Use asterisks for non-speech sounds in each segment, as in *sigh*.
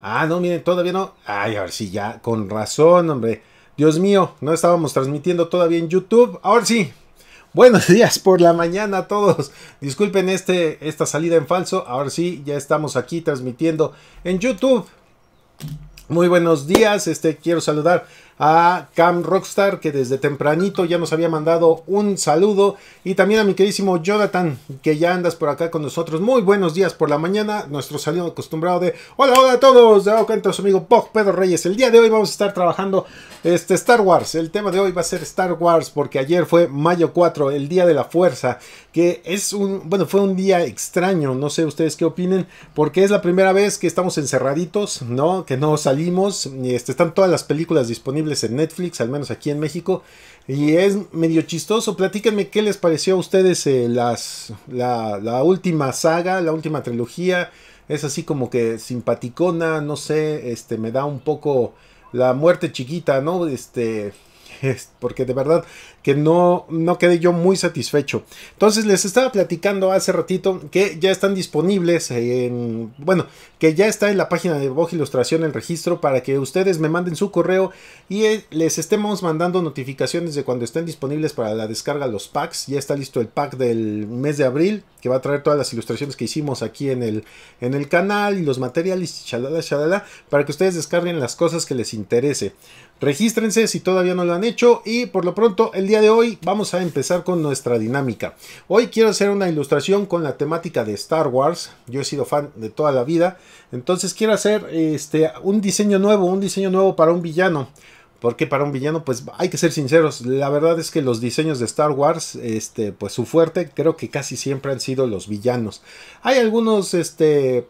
Ah, no, miren, todavía no. Ay, a ver si sí, ya, con razón, hombre. Dios mío, no estábamos transmitiendo todavía en YouTube. Ahora sí. Buenos *laughs* días por la mañana a todos. Disculpen este, esta salida en falso. Ahora sí, ya estamos aquí transmitiendo en YouTube. Muy buenos días. Este quiero saludar a Cam Rockstar, que desde tempranito ya nos había mandado un saludo, y también a mi queridísimo Jonathan, que ya andas por acá con nosotros. Muy buenos días por la mañana, nuestro saludo acostumbrado de hola, hola a todos, de cuenta su amigo Pog Pedro Reyes. El día de hoy vamos a estar trabajando este Star Wars. El tema de hoy va a ser Star Wars, porque ayer fue mayo 4, el día de la fuerza, que es un, bueno, fue un día extraño, no sé ustedes qué opinen, porque es la primera vez que estamos encerraditos, ¿no? Que no salimos, este, están todas las películas disponibles en Netflix, al menos aquí en México. Y es medio chistoso. Platíquenme qué les pareció a ustedes eh, las, la, la, última saga, la última trilogía. Es así como que simpaticona, no sé, este, me da un poco la muerte chiquita, ¿no? Este, porque de verdad que no, no quedé yo muy satisfecho. Entonces les estaba platicando hace ratito que ya están disponibles en, bueno, que ya está en la página de Boj Ilustración el registro para que ustedes me manden su correo y eh, les estemos mandando notificaciones de cuando estén disponibles para la descarga los packs. Ya está listo el pack del mes de abril que va a traer todas las ilustraciones que hicimos aquí en el, en el canal y los materiales, para que ustedes descarguen las cosas que les interese. Regístrense si todavía no lo han hecho y por lo pronto el día de hoy vamos a empezar con nuestra dinámica. Hoy quiero hacer una ilustración con la temática de Star Wars. Yo he sido fan de toda la vida, entonces quiero hacer este un diseño nuevo, un diseño nuevo para un villano. Porque para un villano, pues hay que ser sinceros, la verdad es que los diseños de Star Wars, este, pues su fuerte, creo que casi siempre han sido los villanos. Hay algunos, este,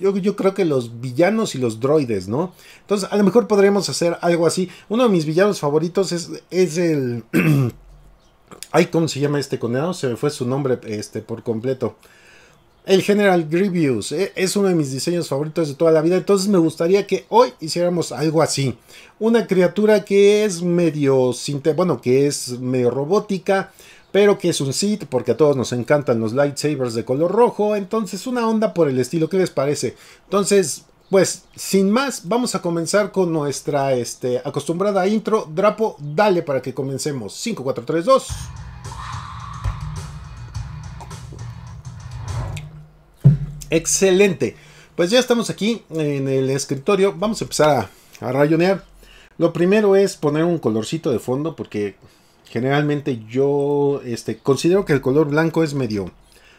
yo, creo que los villanos y los droides, ¿no? Entonces, a lo mejor podríamos hacer algo así. Uno de mis villanos favoritos es, el... *clears throat* Ay, ¿cómo se llama este condenado? Se me fue su nombre este, por completo. El General Grievous e, es uno de mis diseños favoritos de toda la vida, entonces me gustaría que hoy hiciéramos algo así. Una criatura que es medio, bueno, que es medio robótica, pero que es un Sith porque a todos nos encantan los lightsabers de color rojo, entonces una onda por el estilo, ¿qué les parece? Entonces, pues sin más, vamos a comenzar con nuestra este, acostumbrada intro. Drapo, dale para que comencemos. 5, 4, 3, 2. Excelente. Pues ya estamos aquí en el escritorio. Vamos a empezar a, a rayonear. Lo primero es poner un colorcito de fondo porque Generalmente yo este, considero que el color blanco es medio...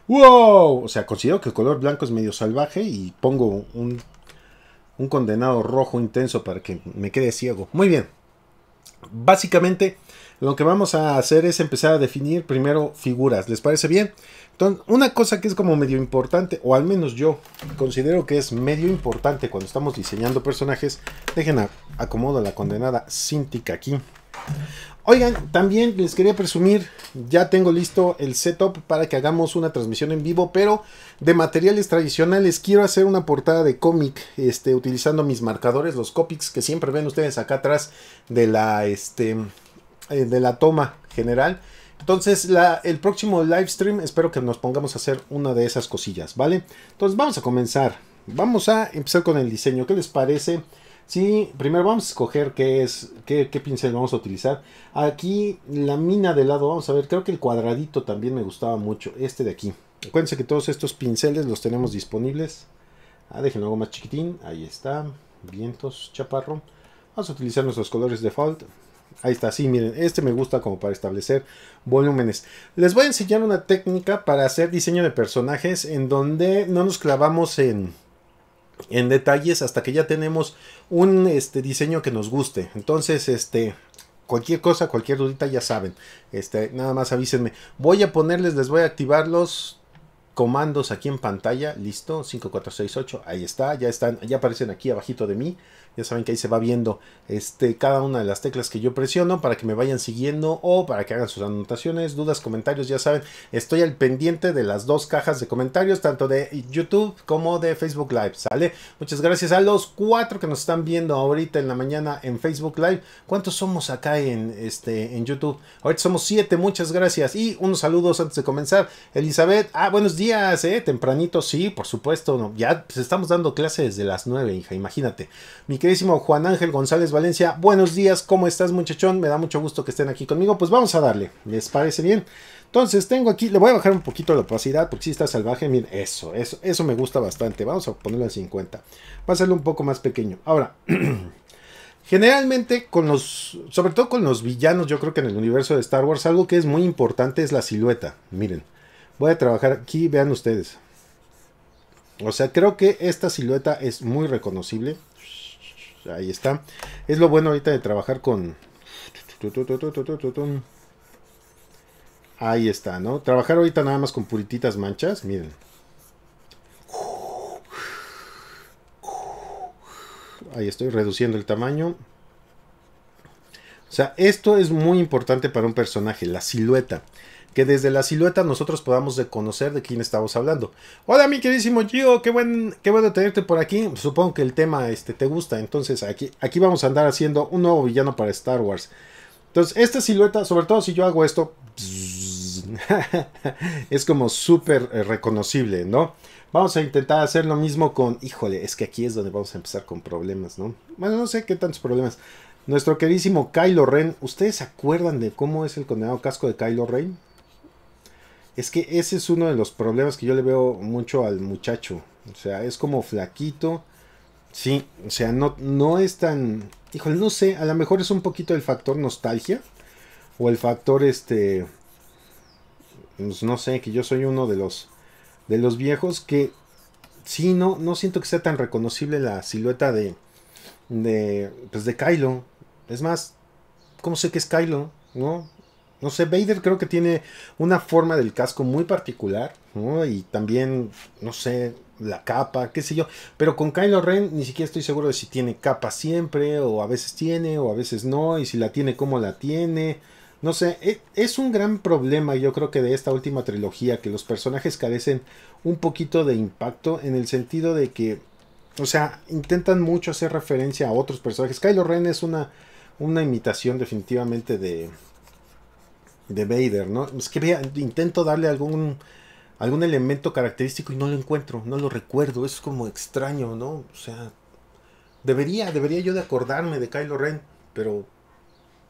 ¡Wow! O sea, considero que el color blanco es medio salvaje y pongo un, condenado rojo intenso para que me quede ciego. Muy bien. Básicamente lo que vamos a hacer es empezar a definir primero figuras. ¿Les parece bien? Entonces, una cosa que es como medio importante, o al menos yo considero que es medio importante cuando estamos diseñando personajes, dejen acomodo la condenada cíntica aquí. Oigan, también les quería presumir, ya tengo listo el setup para que hagamos una transmisión en vivo, pero de materiales tradicionales quiero hacer una portada de cómic, este, utilizando mis marcadores, los copics que siempre ven ustedes acá atrás de la, este, eh, de la toma general. Entonces, el próximo live stream espero que nos pongamos a hacer una de esas cosillas, ¿vale? Entonces, vamos a comenzar. Vamos a empezar con el diseño. ¿Qué les parece? Sí, primero vamos a escoger qué es, qué, pincel vamos a utilizar. Aquí la mina de lado, vamos a ver, creo que el cuadradito también me gustaba mucho, este de aquí. Acuérdense que todos estos pinceles los tenemos disponibles. Ah, déjenlo algo más chiquitín, ahí está, vientos, chaparro. Vamos a utilizar nuestros colores default. Ahí está, sí, miren, este me gusta como para establecer volúmenes. Les voy a enseñar una técnica para hacer diseño de personajes en donde no nos clavamos en en detalles hasta que ya tenemos un este, diseño que nos guste. Entonces, este, cualquier cosa, cualquier dudita, ya saben. Este, nada más avísenme. Voy a ponerles, les voy a activar los comandos aquí en pantalla. Listo, 5468. Ahí está, ya están, ya aparecen aquí abajito de mí. Ya saben que ahí se va viendo este, cada una de las teclas que yo presiono para que me vayan siguiendo o para que hagan sus anotaciones, dudas, comentarios. Ya saben, estoy al pendiente de las dos cajas de comentarios, tanto de YouTube como de Facebook Live. ¿Sale? Muchas gracias a los cuatro que nos están viendo ahorita en la mañana en Facebook Live. ¿Cuántos somos acá en, este, en YouTube? Ahorita somos siete, muchas gracias. Y unos saludos antes de comenzar. Elizabeth, ah, buenos días, ¿eh? Tempranito, sí, por supuesto. ya pues, estamos dando clases desde las nueve, hija, imagínate. Mi Querísimo Juan Ángel González Valencia. Buenos días, ¿cómo estás muchachón? Me da mucho gusto que estén aquí conmigo. Pues vamos a darle, ¿les parece bien? Entonces tengo aquí, le voy a bajar un poquito la opacidad porque si está salvaje. Miren, eso, eso, eso me gusta bastante. Vamos a ponerlo en 50. Va a ser un poco más pequeño. Ahora, *clears throat* generalmente con los, sobre todo con los villanos, yo creo que en el universo de Star Wars algo que es muy importante es la silueta. Miren, voy a trabajar aquí, vean ustedes. O sea, creo que esta silueta es muy reconocible ahí está. Es lo bueno ahorita de trabajar con... Ahí está, ¿no? Trabajar ahorita nada más con purititas manchas, miren. Ahí estoy reduciendo el tamaño. O sea, esto es muy importante para un personaje, la silueta que desde la silueta nosotros podamos reconocer de quién estamos hablando. Hola, mi queridísimo Gio, qué, buen, qué bueno tenerte por aquí. Supongo que el tema este, te gusta, entonces aquí, aquí vamos a andar haciendo un nuevo villano para Star Wars. Entonces, esta silueta, sobre todo si yo hago esto, *laughs* es como súper eh, reconocible, ¿no? Vamos a intentar hacer lo mismo con, híjole, es que aquí es donde vamos a empezar con problemas, ¿no? Bueno, no sé qué tantos problemas. Nuestro queridísimo Kylo Ren, ¿ustedes se acuerdan de cómo es el condenado casco de Kylo Ren? Es que ese es uno de los problemas que yo le veo mucho al muchacho. O sea, es como flaquito. Sí, o sea, no, no es tan. Híjole, no sé, a lo mejor es un poquito el factor nostalgia. O el factor este. Pues, no sé, que yo soy uno de los. De los viejos que. Sí, no, no siento que sea tan reconocible la silueta de. De. Pues de Kylo. Es más, ¿cómo sé que es Kylo? ¿No? No sé, Vader creo que tiene una forma del casco muy particular, ¿no? Y también, no sé, la capa, qué sé yo. Pero con Kylo Ren ni siquiera estoy seguro de si tiene capa siempre, o a veces tiene, o a veces no, y si la tiene, cómo la tiene. No sé, e, es un gran problema yo creo que de esta última trilogía, que los personajes carecen un poquito de impacto en el sentido de que, o sea, intentan mucho hacer referencia a otros personajes. Kylo Ren es una, una imitación definitivamente de, de Vader, ¿no? Es que vea, intento darle algún, algún elemento característico y no lo encuentro, no lo recuerdo, es como extraño, ¿no? O sea, debería, debería yo de acordarme de Kylo Ren, pero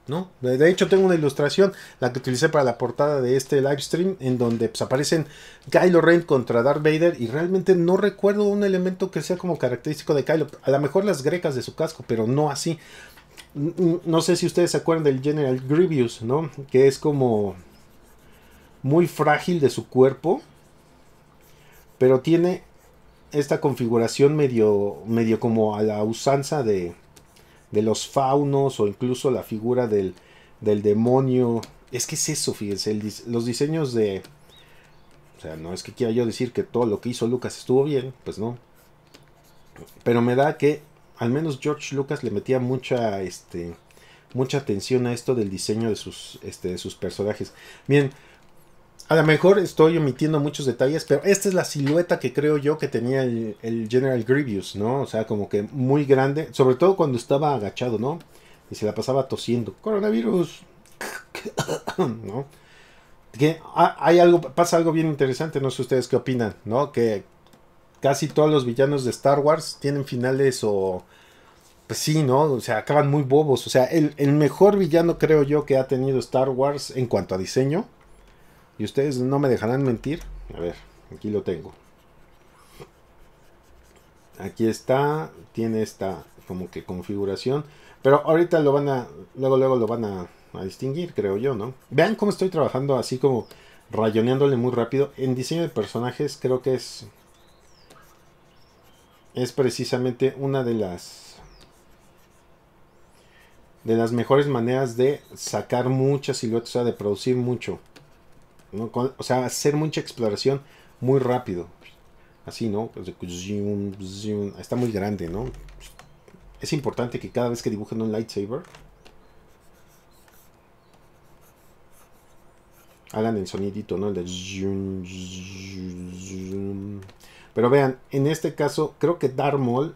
¿no? De hecho, tengo una ilustración, la que utilicé para la portada de este live stream, en donde pues, aparecen Kylo Ren contra Darth Vader, y realmente no recuerdo un elemento que sea como característico de Kylo. A lo mejor las grecas de su casco, pero no así. No sé si ustedes se acuerdan del General Grievous, ¿no? Que es como muy frágil de su cuerpo, pero tiene esta configuración medio, medio como a la usanza de, de los faunos o incluso la figura del, del demonio. Es que es eso, fíjense, los diseños de... O sea, no es que quiera yo decir que todo lo que hizo Lucas estuvo bien, pues no. Pero me da que al menos George Lucas le metía mucha, este, mucha atención a esto del diseño de sus, este, sus personajes. Bien, a lo mejor estoy omitiendo muchos detalles, pero esta es la silueta que creo yo que tenía el, General Grievous, ¿no? O sea, como que muy grande, sobre todo cuando estaba agachado, ¿no? Y se la pasaba tosiendo. Coronavirus. *coughs* ¿No? Que ah, hay algo, pasa algo bien interesante, no sé ustedes qué opinan, ¿no? Que casi todos los villanos de Star Wars tienen finales o... Pues sí, ¿no? O sea, acaban muy bobos. O sea, el, mejor villano creo yo que ha tenido Star Wars en cuanto a diseño. Y ustedes no me dejarán mentir. A ver, aquí lo tengo. Aquí está. Tiene esta como que configuración. Pero ahorita lo van a... Luego, luego lo van a, a distinguir, creo yo, ¿no? Vean cómo estoy trabajando así como rayoneándole muy rápido. En diseño de personajes creo que es es precisamente una de las de las mejores maneras de sacar muchas silueta, o sea, de producir mucho. O sea, hacer mucha exploración muy rápido. Así, ¿no? Pues, está muy grande, ¿no? Es importante que cada vez que dibujen un lightsaber, hagan el sonidito, ¿no? El de... Pero vean, en este caso creo que Darmol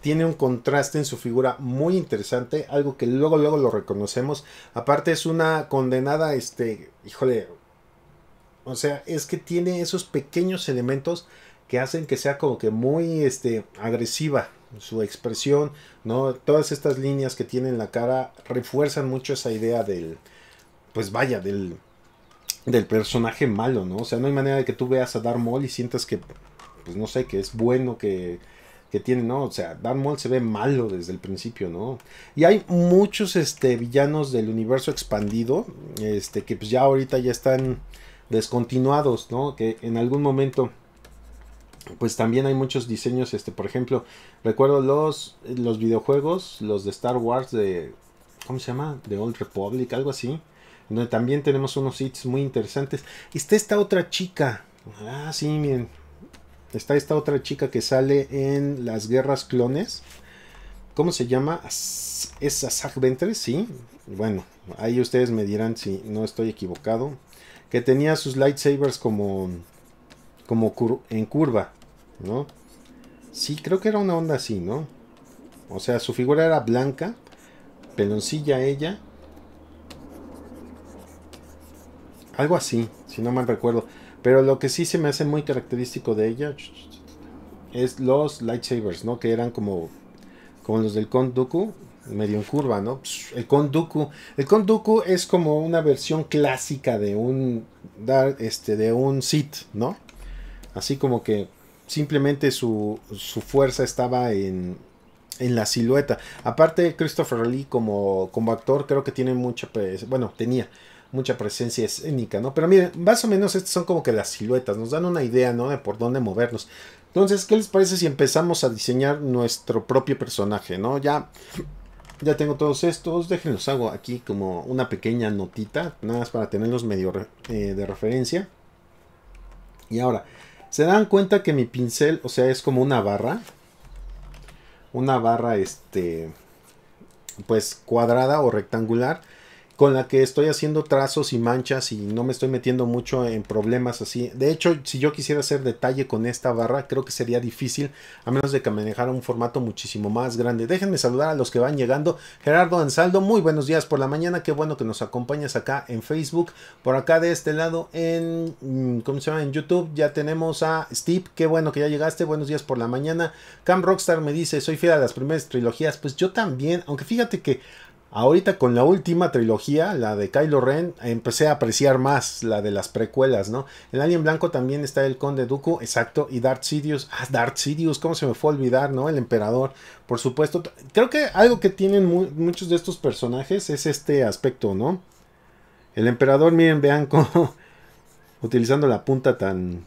tiene un contraste en su figura muy interesante, algo que luego luego lo reconocemos. Aparte es una condenada, este, híjole, o sea, es que tiene esos pequeños elementos que hacen que sea como que muy, este, agresiva su expresión, no, todas estas líneas que tiene en la cara refuerzan mucho esa idea del, pues vaya, del del personaje malo, ¿no? O sea, no hay manera de que tú veas a Darth Maul y sientas que, pues no sé, que es bueno, que, tiene, ¿no? O sea, Darth Maul se ve malo desde el principio, ¿no? Y hay muchos este, villanos del universo expandido, este, que pues ya ahorita ya están descontinuados, ¿no? Que en algún momento pues también hay muchos diseños, este, por ejemplo, recuerdo los, los videojuegos, los de Star Wars de, ¿cómo se llama? De Old Republic, algo así, donde también tenemos unos hits muy interesantes. Y está esta otra chica. Ah, sí, miren. Está esta otra chica que sale en las guerras clones. ¿Cómo se llama? ¿Es Azar Ventres? Sí. Bueno, ahí ustedes me dirán si no estoy equivocado. Que tenía sus lightsabers como, como en curva, ¿no? Sí, creo que era una onda así, ¿no? O sea, su figura era blanca, peloncilla ella, Algo así, si no mal recuerdo. Pero lo que sí se me hace muy característico de ella es los lightsabers, ¿no? Que eran como, como los del Konduku, medio en curva, ¿no? El Konduku, el Dooku es como una versión clásica de un este de un Sith, ¿no? Así como que simplemente su, su fuerza estaba en, en la silueta. Aparte Christopher Lee como como actor creo que tiene mucha bueno, tenía mucha presencia escénica, ¿no? Pero miren, más o menos estas son como que las siluetas, nos dan una idea, ¿no? De por dónde movernos. Entonces, ¿qué les parece si empezamos a diseñar nuestro propio personaje, ¿no? Ya, ya tengo todos estos, déjenlos, hago aquí como una pequeña notita, nada más para tenerlos medio eh, de referencia. Y ahora, se dan cuenta que mi pincel, o sea, es como una barra, una barra, este, pues cuadrada o rectangular con la que estoy haciendo trazos y manchas y no me estoy metiendo mucho en problemas así. De hecho, si yo quisiera hacer detalle con esta barra, creo que sería difícil, a menos de que manejara un formato muchísimo más grande. Déjenme saludar a los que van llegando. Gerardo Ansaldo, muy buenos días por la mañana, qué bueno que nos acompañas acá en Facebook. Por acá de este lado en, mm, ¿cómo se llama? En YouTube ya tenemos a Steve, qué bueno que ya llegaste, buenos días por la mañana. Cam Rockstar me dice, soy fiel a las primeras trilogías, pues yo también, aunque fíjate que Ahorita con la última trilogía, la de Kylo Ren, empecé a apreciar más la de las precuelas, ¿no? El Alien Blanco también está el Conde Dooku, exacto, y Darth Sidious. Ah, Darth Sidious, ¿cómo se me fue a olvidar, no? El Emperador, por supuesto. Creo que algo que tienen muchos de estos personajes es este aspecto, ¿no? El Emperador, miren, vean cómo... *laughs* utilizando la punta tan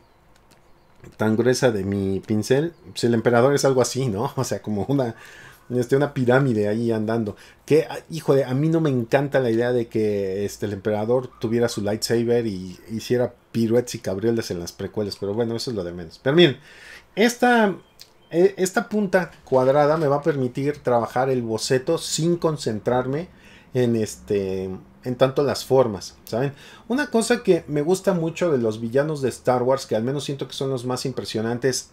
tan gruesa de mi pincel, pues el emperador es algo así, ¿no? *laughs* O sea, como una este, una pirámide ahí andando. Que, hijo ah, de a mí no me encanta la idea de que este, el emperador tuviera su lightsaber y hiciera piruetas y cabrioles en las precuelas. Pero bueno, eso es lo de menos. Pero miren, esta, e, esta punta cuadrada me va a permitir trabajar el boceto sin concentrarme en este en tanto las formas, ¿saben? Una cosa que me gusta mucho de los villanos de Star Wars, que al menos siento que son los más impresionantes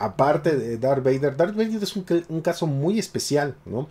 aparte de Darth Vader, Darth Vader es un, caso muy especial, ¿no?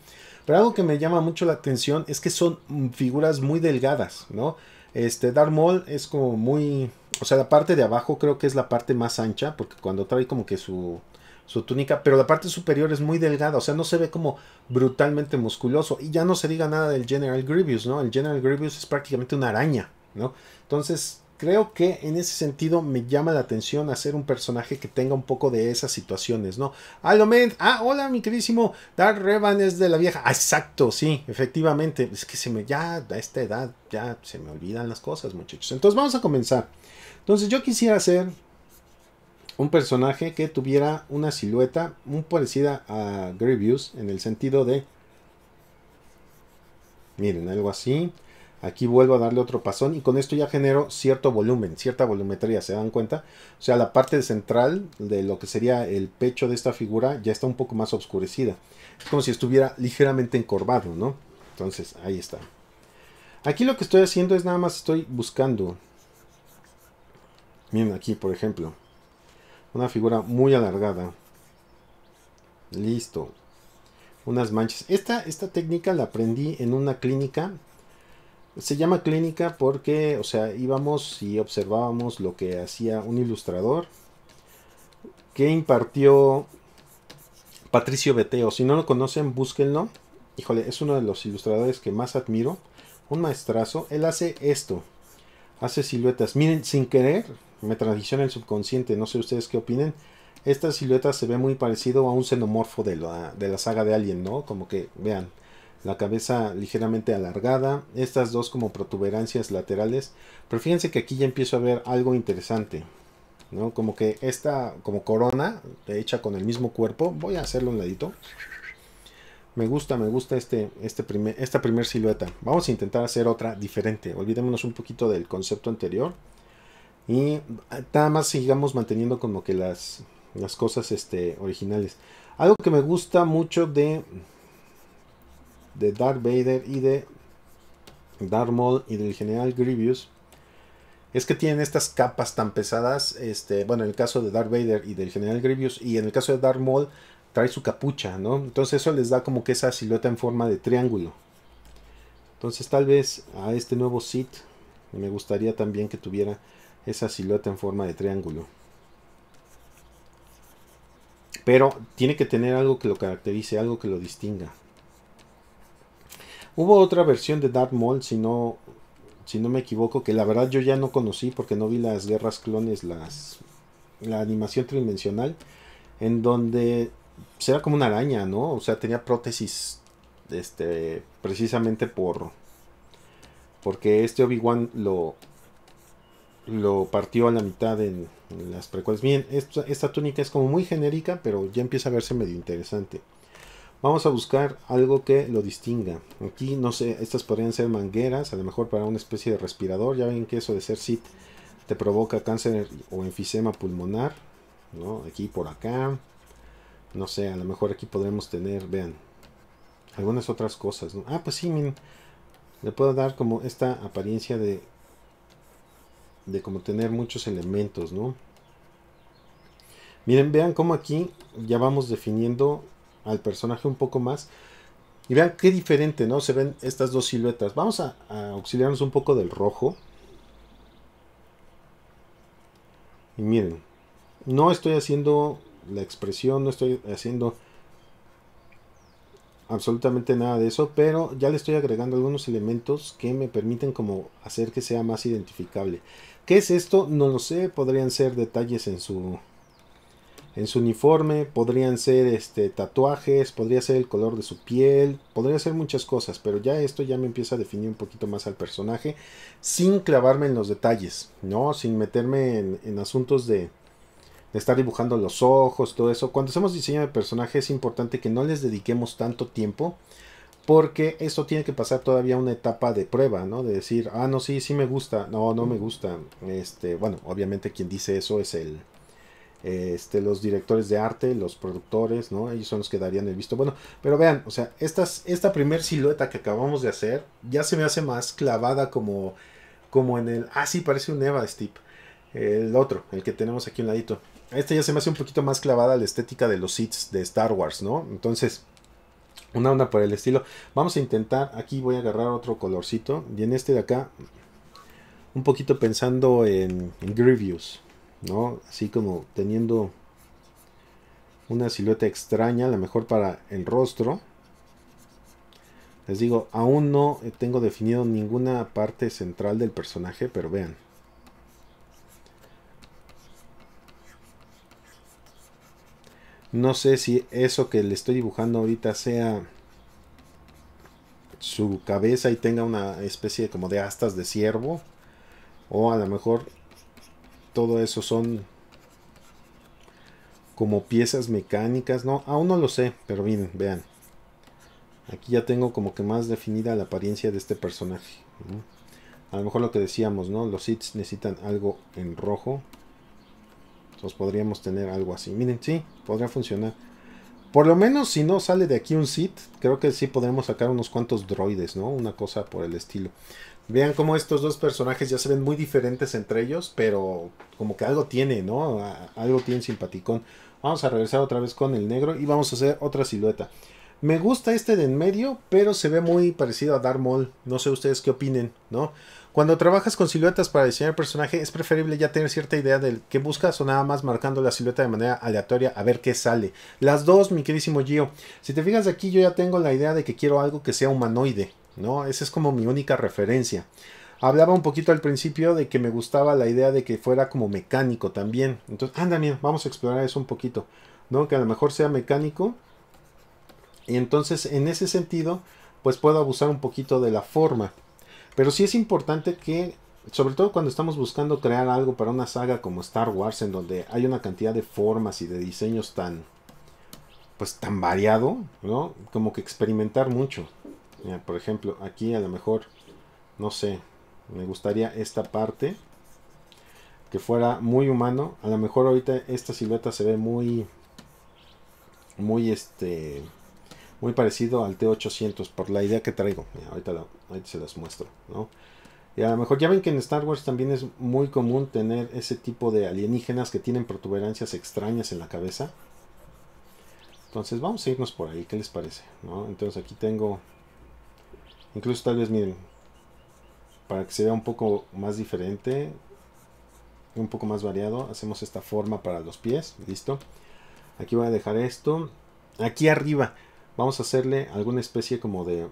Pero algo que me llama mucho la atención es que son figuras muy delgadas, ¿no? Este Darth Maul es como muy, o sea, la parte de abajo creo que es la parte más ancha, porque cuando trae como que su su túnica, pero la parte superior es muy delgada, o sea, no se ve como brutalmente musculoso. Y ya no se diga nada del General Grievous, ¿no? El General Grievous es prácticamente una araña, ¿no? Entonces, creo que en ese sentido me llama la atención hacer un personaje que tenga un poco de esas situaciones, ¿no? Alomed, ah, hola, mi queridísimo Dark Revan es de la vieja. Ah, exacto, sí, efectivamente. Es que se me, ya a esta edad, ya se me olvidan las cosas, muchachos. Entonces, vamos a comenzar. Entonces, yo quisiera hacer un personaje que tuviera una silueta muy parecida a Grevious en el sentido de. Miren, algo así. Aquí vuelvo a darle otro pasón y con esto ya genero cierto volumen, cierta volumetría, ¿se dan cuenta? O sea, la parte central de lo que sería el pecho de esta figura ya está un poco más oscurecida. Es como si estuviera ligeramente encorvado, ¿no? Entonces, ahí está. Aquí lo que estoy haciendo es nada más estoy buscando. Miren aquí, por ejemplo. Una figura muy alargada. Listo. Unas manchas. Esta, esta técnica la aprendí en una clínica se llama clínica porque, o sea, íbamos y observábamos lo que hacía un ilustrador que impartió Patricio Beteo. Si no lo conocen, búsquenlo. Híjole, es uno de los ilustradores que más admiro. Un maestrazo. Él hace esto. Hace siluetas. Miren, sin querer, me transiciona el subconsciente. No sé ustedes qué opinen. Esta silueta se ve muy parecido a un xenomorfo de la, de la saga de Alien, ¿no? Como que, vean, la cabeza ligeramente alargada, estas dos como protuberancias laterales, pero fíjense que aquí ya empiezo a ver algo interesante, ¿no? Como que esta como corona hecha con el mismo cuerpo, voy a hacerlo un ladito. Me gusta, me gusta este, este primer, esta silueta. Vamos a intentar hacer otra diferente. Olvidémonos un poquito del concepto anterior. Y ah, nada más sigamos manteniendo como que las, las cosas este, originales. Algo que me gusta mucho de, de Darth Vader y de Darth Maul y del general Grievous es que tienen estas capas tan pesadas. Este, bueno, en el caso de Darth Vader y del general Grievous, y en el caso de Darth Maul, trae su capucha, ¿no? Entonces, eso les da como que esa silueta en forma de triángulo. Entonces, tal vez a este nuevo Sith me gustaría también que tuviera esa silueta en forma de triángulo. Pero tiene que tener algo que lo caracterice, algo que lo distinga. Hubo otra versión de Darth Maul, si no, si no me equivoco, que la verdad yo ya no conocí porque no vi las guerras clones, las, la animación tridimensional, en donde se pues, era como una araña, ¿no? O sea, tenía prótesis este, precisamente por... Porque este Obi-Wan lo, lo partió a la mitad en, las precuelas. Bien, esta túnica es como muy genérica, pero ya empieza a verse medio interesante. Vamos a buscar algo que lo distinga. Aquí, no sé, estas podrían ser mangueras, a lo mejor para una especie de respirador. Ya ven que eso de ser SIT te provoca cáncer o enfisema pulmonar. Aquí por acá. No sé, a lo mejor aquí podremos tener, vean, algunas otras cosas. Ah, pues sí, miren. Le puedo dar como esta apariencia de, de como tener muchos elementos, ¿no? Miren, vean cómo aquí ya vamos definiendo al personaje un poco más. Y vean qué diferente, ¿no? Se ven estas dos siluetas. Vamos a, a auxiliarnos un poco del rojo. Y miren, no estoy haciendo la expresión, no estoy haciendo absolutamente nada de eso, pero ya le estoy agregando algunos elementos que me permiten como hacer que sea más identificable. ¿Qué es esto? No lo sé, podrían ser detalles en su en su uniforme, podrían ser este, tatuajes, podría ser el color de su piel, podría ser muchas cosas, pero ya esto ya me empieza a definir un poquito más al personaje, sin clavarme en los detalles, ¿no? Sin meterme en, asuntos de, estar dibujando los ojos, todo eso. Cuando hacemos diseño de personaje es importante que no les dediquemos tanto tiempo, porque esto tiene que pasar todavía una etapa de prueba, ¿no? De decir, ah, no, sí, sí me gusta, no, no me gusta. Este, bueno, obviamente quien dice eso es el este, los directores de arte, los productores, ¿no? Ellos son los que darían el visto bueno. Pero vean, o sea, esta primer silueta que acabamos de hacer ya se me hace más clavada como, como en el... Ah, sí, parece un Eva Steep. El otro, el que tenemos aquí un ladito. Este ya se me hace un poquito más clavada la estética de los seats de Star Wars, ¿no? Entonces, una onda por el estilo. Vamos a intentar, aquí voy a agarrar otro colorcito. Y en este de acá, un poquito pensando en, en Grievous. ¿no? Así como teniendo una silueta extraña, a lo mejor para el rostro. Les digo, aún no tengo definido ninguna parte central del personaje, pero vean. No sé si eso que le estoy dibujando ahorita sea su cabeza y tenga una especie como de astas de ciervo. O a lo mejor todo eso son como piezas mecánicas, no, aún no lo sé, pero miren, vean. Aquí ya tengo como que más definida la apariencia de este personaje. A lo mejor lo que decíamos, ¿no? Los hits necesitan algo en rojo. Entonces podríamos tener algo así. Miren, sí, podría funcionar. Por lo menos si no sale de aquí un sit, creo que sí podremos sacar unos cuantos droides, ¿no? Una cosa por el estilo. Vean cómo estos dos personajes ya se ven muy diferentes entre ellos, pero como que algo tiene, ¿no? Algo tiene simpaticón. Vamos a regresar otra vez con el negro y vamos a hacer otra silueta. Me gusta este de en medio, pero se ve muy parecido a Darmol. No sé ustedes qué opinen, ¿no? Cuando trabajas con siluetas para diseñar personaje, es preferible ya tener cierta idea del que buscas o nada más marcando la silueta de manera aleatoria a ver qué sale. Las dos, mi queridísimo Gio. Si te fijas aquí, yo ya tengo la idea de que quiero algo que sea humanoide, ¿no? Esa es como mi única referencia. Hablaba un poquito al principio de que me gustaba la idea de que fuera como mecánico también. Entonces, anda vamos a explorar eso un poquito, ¿no? Que a lo mejor sea mecánico. Y entonces, en ese sentido, pues puedo abusar un poquito de la forma. Pero sí es importante que, sobre todo cuando estamos buscando crear algo para una saga como Star Wars, en donde hay una cantidad de formas y de diseños tan, pues tan variado, Como que experimentar mucho por ejemplo, aquí a lo mejor, no sé, me gustaría esta parte que fuera muy humano. A lo mejor ahorita esta silueta se ve muy, muy este, muy parecido al T800 por la idea que traigo. ahorita, se las muestro, ¿no? Y a lo mejor ya ven que en Star Wars también es muy común tener ese tipo de alienígenas que tienen protuberancias extrañas en la cabeza. Entonces vamos a irnos por ahí, ¿qué les parece? Entonces aquí tengo Incluso tal vez, miren, para que sea un poco más diferente, un poco más variado, hacemos esta forma para los pies, listo. Aquí voy a dejar esto. Aquí arriba vamos a hacerle alguna especie como de,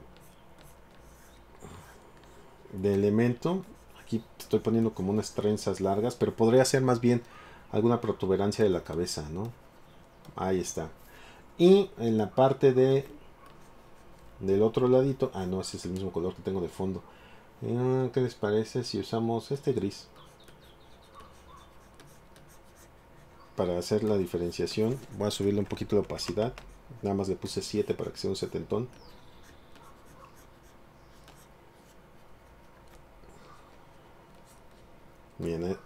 de elemento. Aquí estoy poniendo como unas trenzas largas, pero podría ser más bien alguna protuberancia de la cabeza, ¿no? Ahí está. Y en la parte de del otro ladito, ah no, ese es el mismo color que tengo de fondo. Ah, ¿Qué les parece si usamos este gris? Para hacer la diferenciación, voy a subirle un poquito la opacidad. Nada más le puse 7 para que sea un setentón. Bien, eh.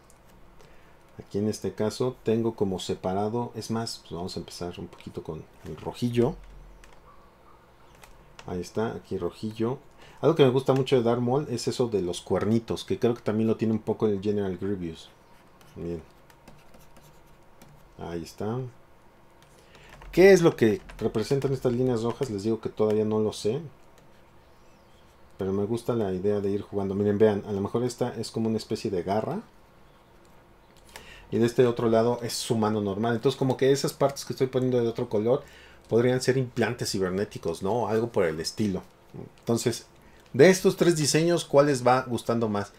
aquí en este caso tengo como separado, es más, pues vamos a empezar un poquito con el rojillo. Ahí está, aquí rojillo. Algo que me gusta mucho de Dark Maul es eso de los cuernitos, que creo que también lo tiene un poco el General Grievous. Bien. Ahí está. ¿Qué es lo que representan estas líneas rojas? Les digo que todavía no lo sé. Pero me gusta la idea de ir jugando. Miren, vean, a lo mejor esta es como una especie de garra. Y de este otro lado es su mano normal. Entonces como que esas partes que estoy poniendo de otro color podrían ser implantes cibernéticos, ¿no? Algo por el estilo. Entonces, de estos tres diseños, ¿cuál les va gustando más?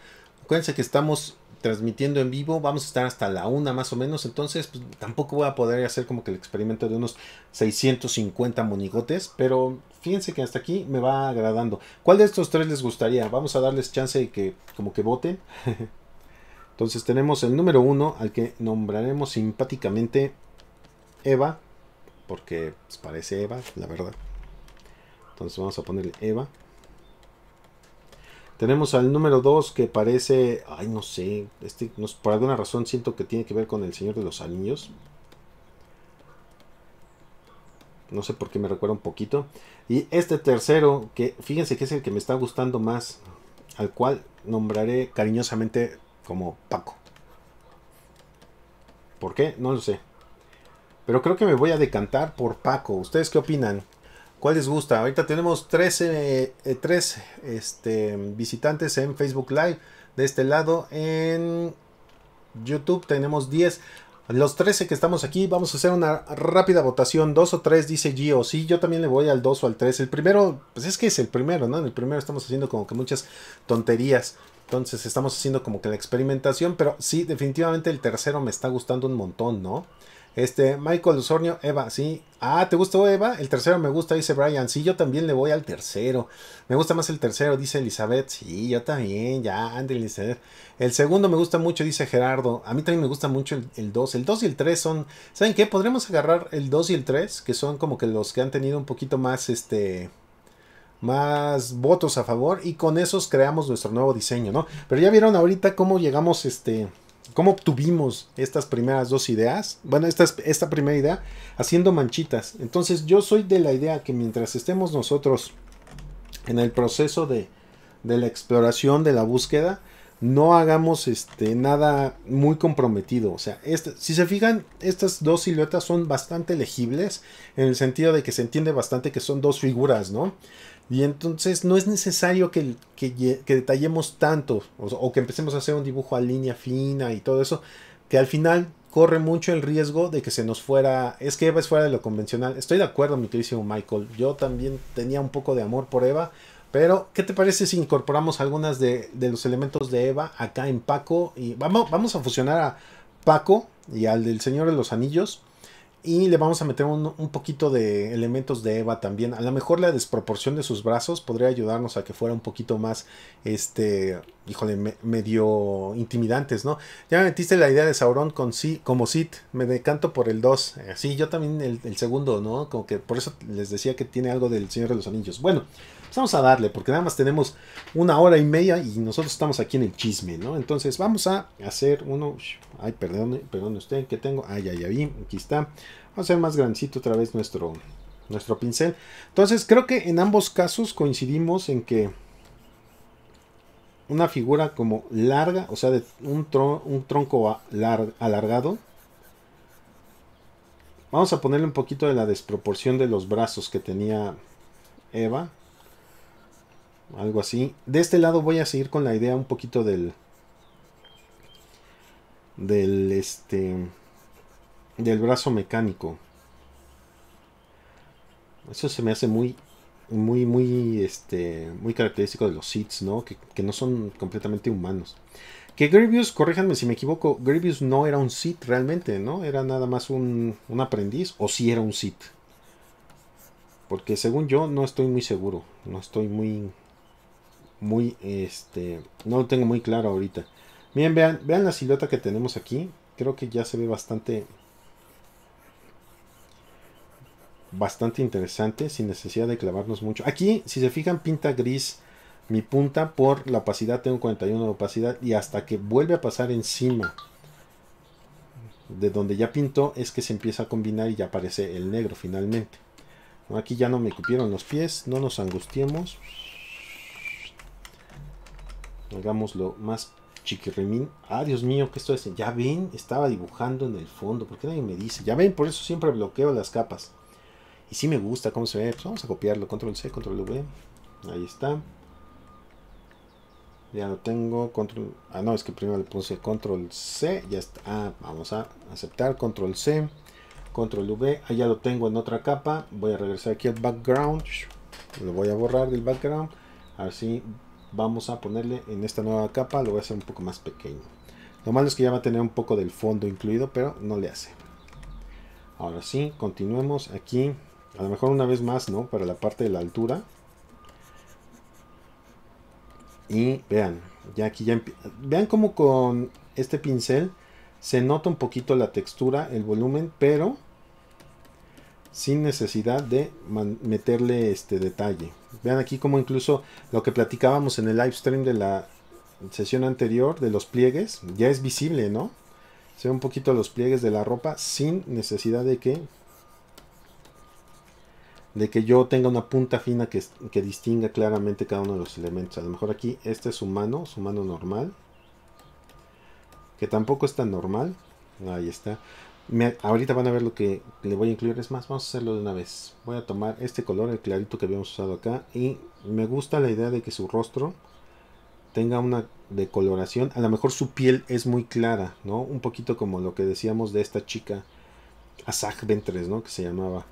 Acuérdense que estamos transmitiendo en vivo, vamos a estar hasta la una más o menos, entonces pues, tampoco voy a poder hacer como que el experimento de unos 650 monigotes, pero fíjense que hasta aquí me va agradando. ¿Cuál de estos tres les gustaría? Vamos a darles chance de que como que voten. *laughs* entonces tenemos el número uno al que nombraremos simpáticamente Eva. Porque pues, parece Eva, la verdad. Entonces vamos a ponerle Eva. Tenemos al número 2 que parece. Ay, no sé. Este, por alguna razón siento que tiene que ver con el Señor de los aliños No sé por qué me recuerda un poquito. Y este tercero, que fíjense que es el que me está gustando más. Al cual nombraré cariñosamente como Paco. ¿Por qué? No lo sé. Pero creo que me voy a decantar por Paco. ¿Ustedes qué opinan? ¿Cuál les gusta? Ahorita tenemos 13 eh, este, visitantes en Facebook Live. De este lado en YouTube tenemos 10. Los 13 que estamos aquí, vamos a hacer una rápida votación. Dos o tres, dice Gio. Sí, yo también le voy al 2 o al 3. El primero, pues es que es el primero, ¿no? En el primero estamos haciendo como que muchas tonterías. Entonces estamos haciendo como que la experimentación. Pero sí, definitivamente el tercero me está gustando un montón, ¿no? Este, Michael Osornio, Eva, sí. Ah, ¿te gustó Eva? El tercero me gusta, dice Brian. Sí, yo también le voy al tercero. Me gusta más el tercero, dice Elizabeth. Sí, yo también, ya, Elizabeth. El segundo me gusta mucho, dice Gerardo. A mí también me gusta mucho el 2. El 2 y el 3 son, ¿saben qué? Podremos agarrar el 2 y el 3, que son como que los que han tenido un poquito más, este, más votos a favor y con esos creamos nuestro nuevo diseño, ¿no? Pero ya vieron ahorita cómo llegamos, este, ¿Cómo obtuvimos estas primeras dos ideas? Bueno, esta, esta primera idea, haciendo manchitas. Entonces yo soy de la idea que mientras estemos nosotros en el proceso de, de la exploración, de la búsqueda, no hagamos este, nada muy comprometido. O sea, este, si se fijan, estas dos siluetas son bastante legibles en el sentido de que se entiende bastante que son dos figuras, ¿no? Y entonces no es necesario que, detallemos tanto o, que empecemos a hacer un dibujo a línea fina y todo eso, que al final corre mucho el riesgo de que se nos fuera, es que Eva es fuera de lo convencional. Estoy de acuerdo, mi queridísimo Michael, yo también tenía un poco de amor por Eva, pero ¿qué te parece si incorporamos algunas de, los elementos de Eva acá en Paco? Y vamos, vamos a fusionar a Paco y al del Señor de los Anillos y le vamos a meter un, poquito de elementos de Eva también. A lo mejor la desproporción de sus brazos podría ayudarnos a que fuera un poquito más, este, híjole, medio intimidantes, ¿no? Ya me metiste la idea de Sauron con sí, como Sid. Me decanto por el 2. Eh, sí, yo también el, el segundo, ¿no? Como que por eso les decía que tiene algo del Señor de los Anillos. Bueno, pues vamos a darle, porque nada más tenemos una hora y media y nosotros estamos aquí en el chisme, ¿no? Entonces vamos a hacer uno, ay, perdón, perdón usted, ¿qué tengo? Ay, ay, ay, aquí está. Vamos a hacer más grandecito otra vez nuestro, nuestro pincel. Entonces creo que en ambos casos coincidimos en que una figura como larga, o sea, de un tronco alargado, Vamos a ponerle un poquito de la desproporción de los brazos que tenía Eva algo así. De este lado voy a seguir con la idea un poquito del del este del brazo mecánico. Eso se me hace muy muy muy este muy característico de los Sith, ¿no? Que, no son completamente humanos. Que Grievous, corríjanme si me equivoco, Grievous no era un Sith realmente, ¿no? Era nada más un, un aprendiz o si era un Sith. Porque según yo no estoy muy seguro, no estoy muy muy, este, no lo tengo muy claro ahorita. miren, vean, vean la silueta que tenemos aquí. Creo que ya se ve bastante, bastante interesante, sin necesidad de clavarnos mucho. Aquí, si se fijan, pinta gris mi punta por la opacidad, tengo 41 de opacidad y hasta que vuelve a pasar encima de donde ya pintó es que se empieza a combinar y ya aparece el negro finalmente. Aquí ya no me cupieron los pies, no nos angustiemos hagámoslo más chiquirrimín. Ah, Dios mío, ¿qué esto es Ya ven, estaba dibujando en el fondo. ¿Por qué nadie me dice? Ya ven, por eso siempre bloqueo las capas. Y si me gusta cómo se ve, pues vamos a copiarlo. Control C, Control V. Ahí está. Ya lo tengo. Control. Ah, no, es que primero le puse Control C. Ya está. Ah, vamos a aceptar. Control C. Control V. ahí ya lo tengo en otra capa. Voy a regresar aquí al background. Lo voy a borrar del background. Así vamos a ponerle en esta nueva capa, lo voy a hacer un poco más pequeño. Lo malo es que ya va a tener un poco del fondo incluido, pero no le hace. Ahora sí, continuemos aquí, a lo mejor una vez más, ¿no? Para la parte de la altura. Y vean, ya aquí ya... Vean como con este pincel se nota un poquito la textura, el volumen, pero sin necesidad de meterle este detalle. Vean aquí como incluso lo que platicábamos en el live stream de la sesión anterior de los pliegues, ya es visible, ¿no? Se ve un poquito los pliegues de la ropa sin necesidad de que de que yo tenga una punta fina que, que distinga claramente cada uno de los elementos. A lo mejor aquí esta es su mano, su mano normal, que tampoco es tan normal. Ahí está ahorita van a ver lo que le voy a incluir. Es más, vamos a hacerlo de una vez. Voy a tomar este color, el clarito que habíamos usado acá. Y me gusta la idea de que su rostro tenga una decoloración. A lo mejor su piel es muy clara, ¿no? Un poquito como lo que decíamos de esta chica. Asaj Ventres, ¿no? Que se llamaba.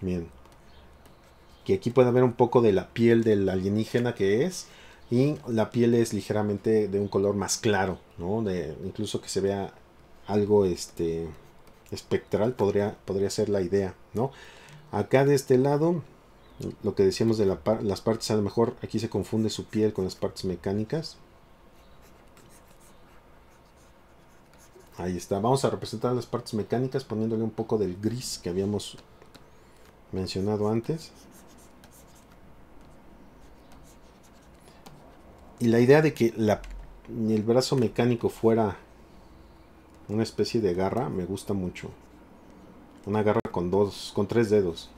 Bien. Que aquí puede ver un poco de la piel del alienígena que es. Y la piel es ligeramente de un color más claro, ¿no? incluso que se vea algo este espectral podría, podría ser la idea, ¿no? Acá de este lado, lo que decíamos de las partes, a lo mejor aquí se confunde su piel con las partes mecánicas. Ahí está, vamos a representar las partes mecánicas poniéndole un poco del gris que habíamos mencionado antes. Y la idea de que la, el brazo mecánico fuera una especie de garra me gusta mucho. Una garra con dos, con tres dedos.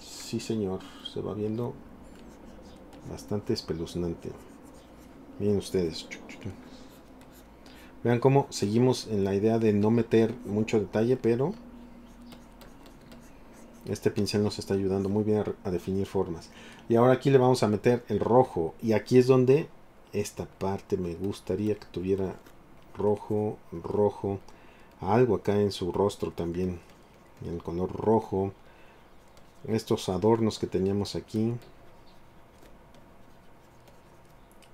Sí, señor. Se va viendo bastante espeluznante. Miren ustedes. Vean cómo seguimos en la idea de no meter mucho detalle, pero este pincel nos está ayudando muy bien a, a, definir formas. Y ahora aquí le vamos a meter el rojo. Y aquí es donde esta parte me gustaría que tuviera rojo, rojo. Algo acá en su rostro también. El color rojo. Estos adornos que teníamos aquí.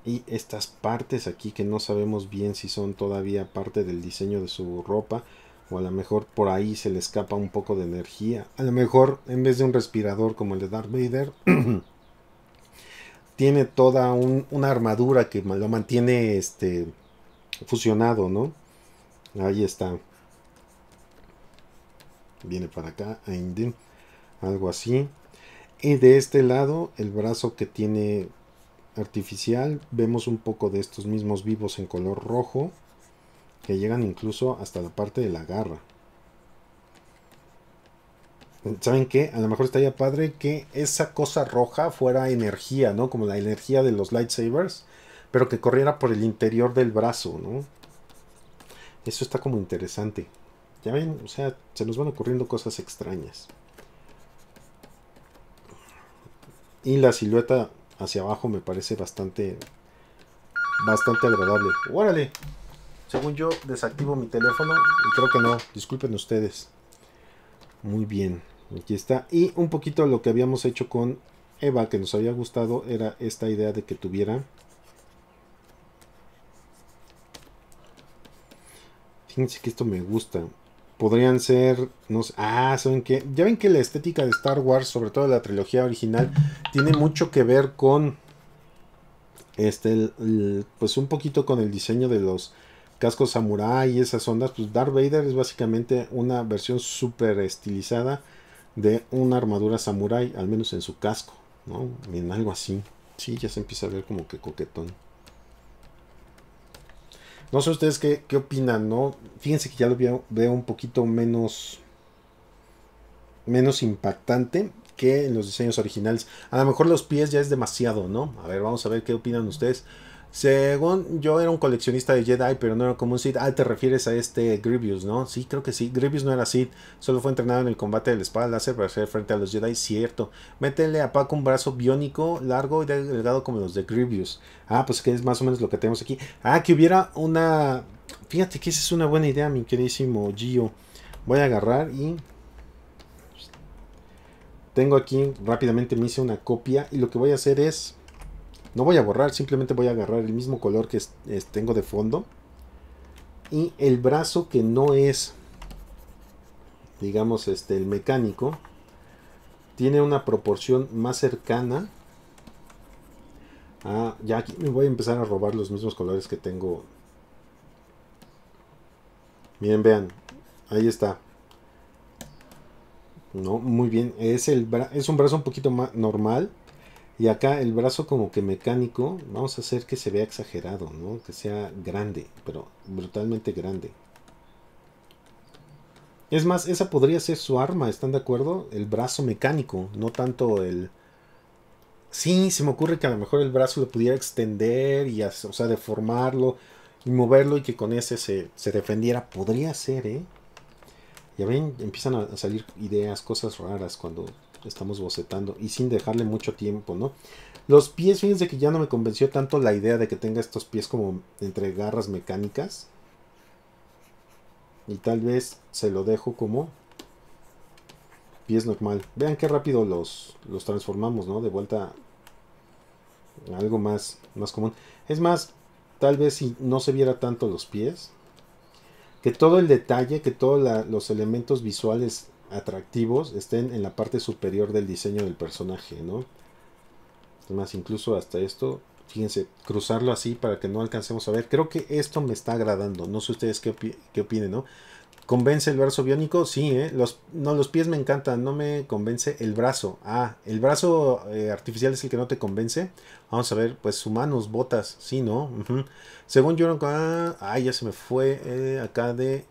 Y estas partes aquí que no sabemos bien si son todavía parte del diseño de su ropa. O a lo mejor por ahí se le escapa un poco de energía. A lo mejor en vez de un respirador como el de Darth Vader. *clears throat* tiene toda una armadura que lo mantiene este fusionado, ¿no? Ahí está. Viene para acá, algo así. Y de este lado, el brazo que tiene artificial, vemos un poco de estos mismos vivos en color rojo, que llegan incluso hasta la parte de la garra. ¿Saben qué? A lo mejor estaría padre que esa cosa roja fuera energía, ¿no? Como la energía de los lightsabers pero que corriera por el interior del brazo, ¿no? Eso está como interesante. Ya ven, o sea, se nos van ocurriendo cosas extrañas. Y la silueta hacia abajo me parece bastante bastante agradable. ¡Órale! Según yo, desactivo mi teléfono y creo que no. Disculpen ustedes. Muy bien. Aquí está. Y un poquito lo que habíamos hecho con Eva, que nos había gustado, era esta idea de que tuviera Fíjense que esto me gusta. Podrían ser, no sé, ah, ¿saben qué? Ya ven que la estética de Star Wars, sobre todo de la trilogía original, tiene mucho que ver con, este, pues un poquito con el diseño de los cascos samurái y esas ondas. Pues Darth Vader es básicamente una versión súper estilizada de una armadura samurai, al menos en su casco, ¿no? En algo así. Sí, ya se empieza a ver como que coquetón. No sé ustedes qué, opinan, ¿no? Fíjense que ya lo veo, veo, un poquito menos, menos impactante que en los diseños originales. A lo mejor los pies ya es demasiado, ¿no? A ver, vamos a ver qué opinan ustedes. Según yo era un coleccionista de Jedi, pero no era como un Sith. Ah, te refieres a este Grievous, ¿no? Sí, creo que sí. Grievous no era Sith, solo fue entrenado en el combate de la espada láser para hacer frente a los Jedi, cierto. Métele a Paco un brazo biónico largo y delgado como los de Grievous. Ah, pues que es más o menos lo que tenemos aquí. Ah, que hubiera una... Fíjate que esa es una buena idea, mi queridísimo Gio. Voy a agarrar y... Tengo aquí rápidamente me hice una copia y lo que voy a hacer es no voy a borrar, simplemente voy a agarrar el mismo color que tengo de fondo. Y el brazo que no es, digamos, este, el mecánico, tiene una proporción más cercana. A, ya aquí me voy a empezar a robar los mismos colores que tengo. Miren, vean. Ahí está. No, muy bien. Es, el es un brazo un poquito más normal y acá el brazo como que mecánico, vamos a hacer que se vea exagerado, ¿no? Que sea grande, pero brutalmente grande. Es más, esa podría ser su arma, ¿están de acuerdo? El brazo mecánico, no tanto el... Sí, se me ocurre que a lo mejor el brazo lo pudiera extender y, o sea, deformarlo y moverlo y que con ese se, se defendiera. Podría ser, ¿eh? Ya ven, empiezan a salir ideas, cosas raras cuando estamos bocetando y sin dejarle mucho tiempo, ¿no? Los pies, fíjense que ya no me convenció tanto la idea de que tenga estos pies como entre garras mecánicas. Y tal vez se lo dejo como pies normal. Vean qué rápido los, transformamos, ¿no? De vuelta a algo más, más común. Es más, tal vez si no se viera tanto los pies, que todo el detalle, que todos los elementos visuales atractivos estén en la parte superior del diseño del personaje, ¿no? Más incluso hasta esto, fíjense, cruzarlo así para que no alcancemos a ver. Creo que esto me está agradando, no sé ustedes qué, qué opinen, ¿no? ¿Convence el brazo biónico? Sí, ¿eh? Los, no, los pies me encantan, no me convence el brazo. Ah, el brazo eh, artificial es el que no te convence. Vamos a ver, pues humanos, botas, sí, ¿no? Según yo, ah, ya se me fue eh, acá de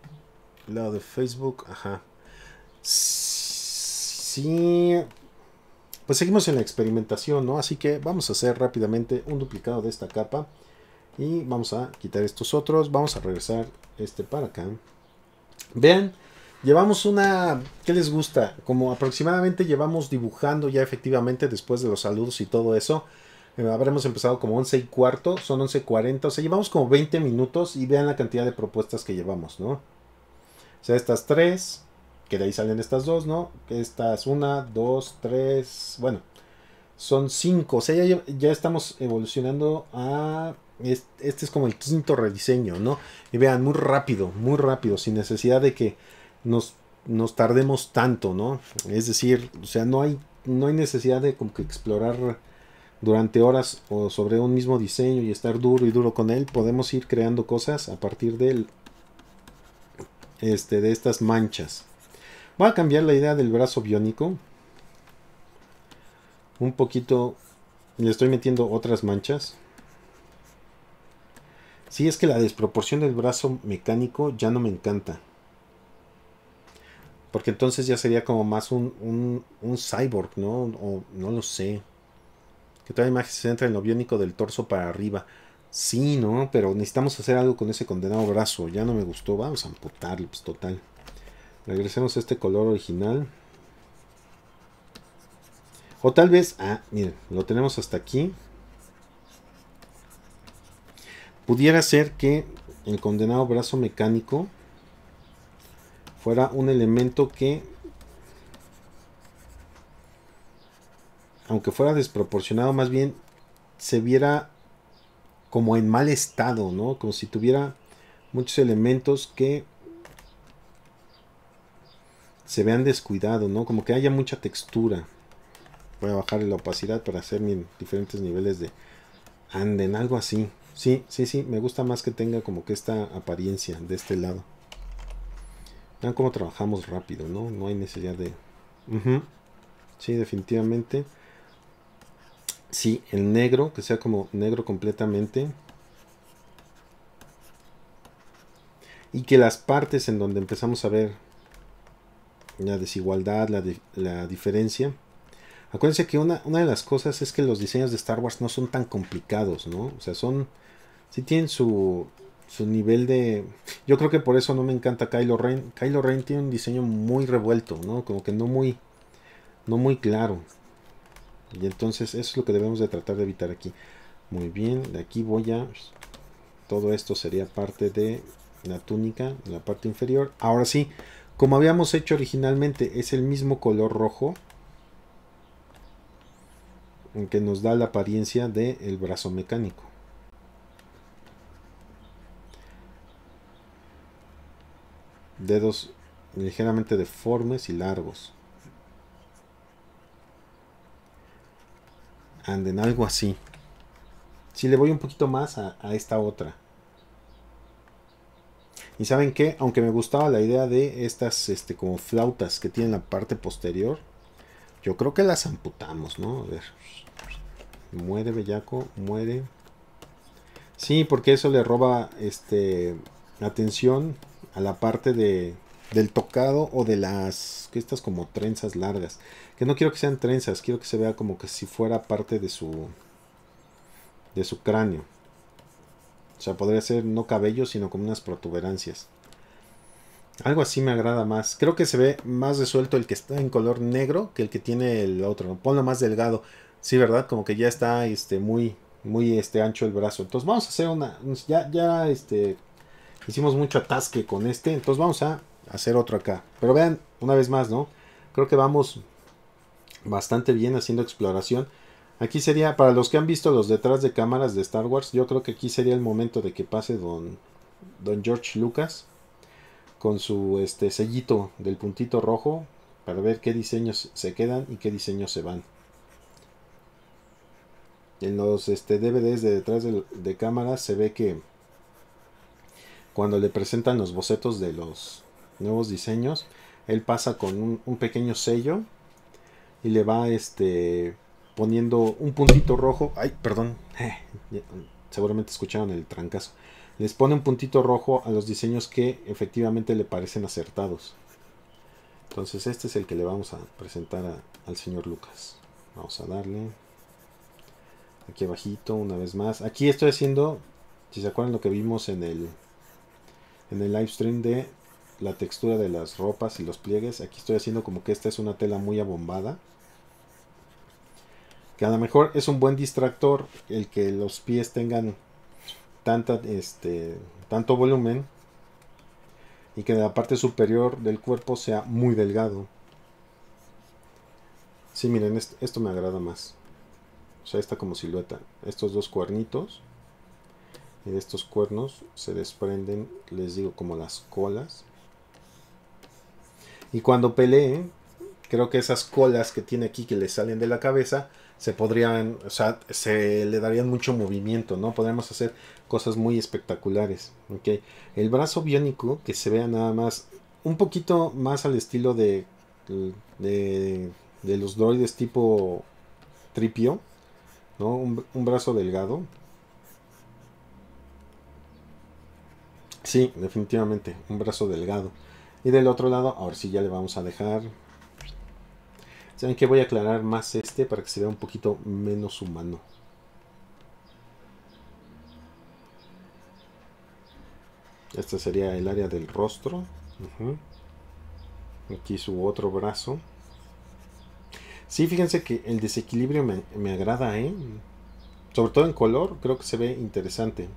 lado de Facebook, ajá. Sí. Pues seguimos en la experimentación, ¿no? Así que vamos a hacer rápidamente un duplicado de esta capa. Y vamos a quitar estos otros. Vamos a regresar este para acá. Vean, llevamos una... ¿Qué les gusta? Como aproximadamente llevamos dibujando ya efectivamente después de los saludos y todo eso. Eh, habremos empezado como 11 y cuarto, son 11.40, o sea, llevamos como 20 minutos y vean la cantidad de propuestas que llevamos, ¿no? O sea, estas tres, que de ahí salen estas dos, ¿no? Estas una, dos, tres, bueno, son cinco. O sea, ya, estamos evolucionando a... Este, es como el quinto rediseño, ¿no? Y vean, muy rápido, muy rápido, sin necesidad de que nos, nos tardemos tanto, ¿no? Es decir, o sea, no hay, no hay necesidad de como que explorar durante horas o sobre un mismo diseño y estar duro y duro con él, podemos ir creando cosas a partir él. este de estas manchas. Voy a cambiar la idea del brazo biónico. Un poquito. Le estoy metiendo otras manchas. Si sí, es que la desproporción del brazo mecánico ya no me encanta. Porque entonces ya sería como más un, un, cyborg, ¿no? O no lo sé. Que toda la imagen se centra en lo biónico del torso para arriba. Sí, ¿no? Pero necesitamos hacer algo con ese condenado brazo. Ya no me gustó. Vamos a amputarlo, pues total. Regresemos a este color original. O tal vez, ah, miren, lo tenemos hasta aquí. Pudiera ser que el condenado brazo mecánico fuera un elemento que, aunque fuera desproporcionado, más bien se viera como en mal estado, ¿no? Como si tuviera muchos elementos que se vean descuidados, ¿no? Como que haya mucha textura. Voy a bajar la opacidad para hacer mis diferentes niveles de anden, algo así. Sí, sí, sí, me gusta más que tenga como que esta apariencia de este lado. Vean cómo trabajamos rápido, ¿no? No hay necesidad de... Sí, definitivamente. Sí, el negro, que sea como negro completamente. Y que las partes en donde empezamos a ver la desigualdad, la, la diferencia. Acuérdense que una, de las cosas es que los diseños de Star Wars no son tan complicados, ¿no? O sea, son. Sí tienen su, su nivel de. Yo creo que por eso no me encanta Kylo Ren. Kylo Ren tiene un diseño muy revuelto, ¿no? Como que no muy. No muy claro. Y entonces eso es lo que debemos de tratar de evitar aquí. Muy bien, de aquí voy a... Todo esto sería parte de la túnica, la parte inferior. Ahora sí, como habíamos hecho originalmente, es el mismo color rojo que nos da la apariencia del brazo mecánico. Dedos ligeramente deformes y largos. Anden algo así. Si le voy un poquito más a esta otra. Y saben que, aunque me gustaba la idea de estas este, como flautas que tienen la parte posterior, yo creo que las amputamos, ¿no? A ver. Muere, bellaco, muere. Sí, porque eso le roba este, atención a la parte de, del tocado o de las, que estas como trenzas largas. Que no quiero que sean trenzas, quiero que se vea como que si fuera parte de su, de su cráneo. O sea, podría ser no cabello, sino como unas protuberancias. Algo así me agrada más. Creo que se ve más resuelto el que está en color negro que el que tiene el otro. Ponlo más delgado. Sí, ¿verdad? Como que ya está este, muy, muy este, ancho el brazo. Entonces vamos a hacer una... Ya, ya este, hicimos mucho atasque con este. Entonces vamos a hacer otro acá. Pero vean, una vez más, ¿no? Creo que vamos bastante bien haciendo exploración. Aquí sería, para los que han visto los detrás de cámaras de Star Wars, yo creo que aquí sería el momento de que pase don, don George Lucas con su este, sellito del puntito rojo para ver qué diseños se quedan y qué diseños se van. En los este, DVDs de detrás de, cámaras se ve que cuando le presentan los bocetos de los nuevos diseños, él pasa con un, un pequeño sello y le va este poniendo un puntito rojo. Ay, perdón. Eh, seguramente escucharon el trancazo. Les pone un puntito rojo a los diseños que efectivamente le parecen acertados. Entonces este es el que le vamos a presentar al señor Lucas. Vamos a darle. Aquí abajito, una vez más. Aquí estoy haciendo, si se acuerdan lo que vimos en el, en el live stream de la textura de las ropas y los pliegues. Aquí estoy haciendo como que esta es una tela muy abombada que a lo mejor es un buen distractor el que los pies tengan tanta, este, tanto volumen y que la parte superior del cuerpo sea muy delgado. Sí, miren, esto, me agrada más. O sea, está como silueta. Estos dos cuernitos y de estos cuernos se desprenden, les digo, como las colas. Y cuando peleen, creo que esas colas que tiene aquí que le salen de la cabeza se podrían, o sea, se le darían mucho movimiento, ¿no? Podríamos hacer cosas muy espectaculares, El brazo biónico, que se vea nada más, un poquito más al estilo de, de, de los droides tipo tripio, ¿no? Un, un, brazo delgado. Sí, definitivamente, un brazo delgado. Y del otro lado, ahora sí ya le vamos a dejar ¿Saben qué? Voy a aclarar más este para que se vea un poquito menos humano. Este sería el área del rostro. Aquí su otro brazo. Sí, fíjense que el desequilibrio me, me agrada, ¿eh? Sobre todo en color, creo que se ve interesante.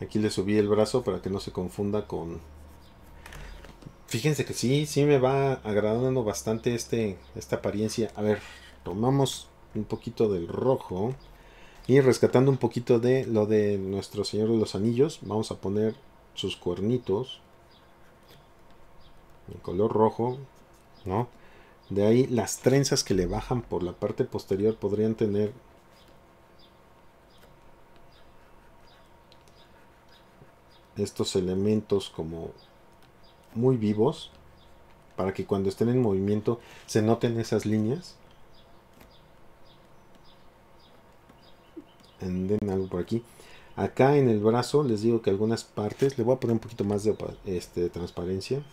Aquí le subí el brazo para que no se confunda con Fíjense que sí, sí me va agradando bastante este, esta apariencia. A ver, tomamos un poquito del rojo. Y rescatando un poquito de lo de nuestro Señor de los Anillos, vamos a poner sus cuernitos. En color rojo, ¿no? De ahí las trenzas que le bajan por la parte posterior podrían tener... Estos elementos como muy vivos para que cuando estén en movimiento se noten esas líneas. Den algo por aquí. Acá en el brazo les digo que algunas partes, le voy a poner un poquito más de este, de transparencia.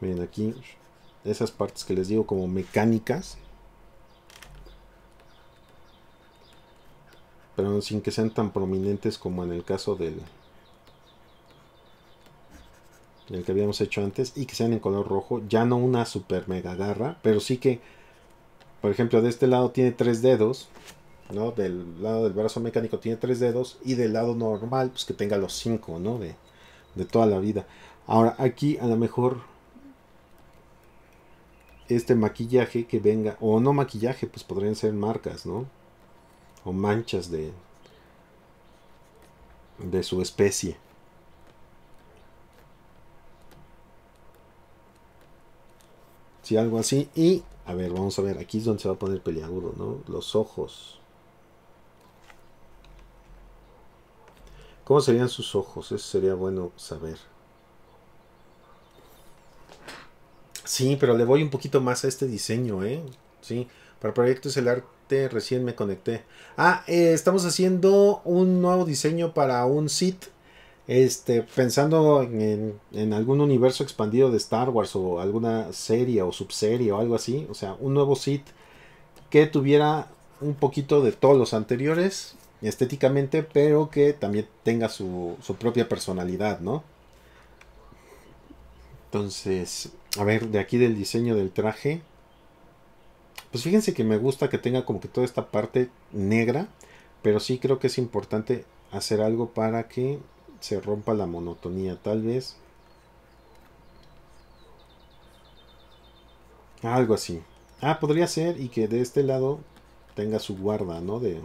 Miren aquí, esas partes que les digo como mecánicas. Pero sin que sean tan prominentes como en el caso del, el que habíamos hecho antes, y que sean en color rojo, ya no una super mega garra, pero sí que, por ejemplo, de este lado tiene tres dedos, ¿no? Del lado del brazo mecánico tiene tres dedos, y del lado normal, pues que tenga los cinco, ¿no? De, de toda la vida. Ahora, aquí a lo mejor este maquillaje que venga, o no maquillaje, pues podrían ser marcas, ¿no? O manchas de, de su especie. si algo así. Y, a ver, vamos a ver. Aquí es donde se va a poner peliagudo, ¿no? Los ojos. ¿Cómo serían sus ojos? Eso sería bueno saber. Sí, pero le voy un poquito más a este diseño, ¿eh? Sí, para proyectos el arte recién me conecté. Ah, eh, estamos haciendo un nuevo diseño para un sit este, pensando en, algún universo expandido de Star Wars o alguna serie o subserie o algo así, o sea, un nuevo Sith que tuviera un poquito de todos los anteriores estéticamente, pero que también tenga su, su propia personalidad, ¿no? Entonces, a ver, de aquí del diseño del traje, pues fíjense que me gusta que tenga como que toda esta parte negra, pero sí creo que es importante hacer algo para que se rompa la monotonía. Tal vez Algo así. Ah, podría ser y que de este lado tenga su guarda, ¿no? De...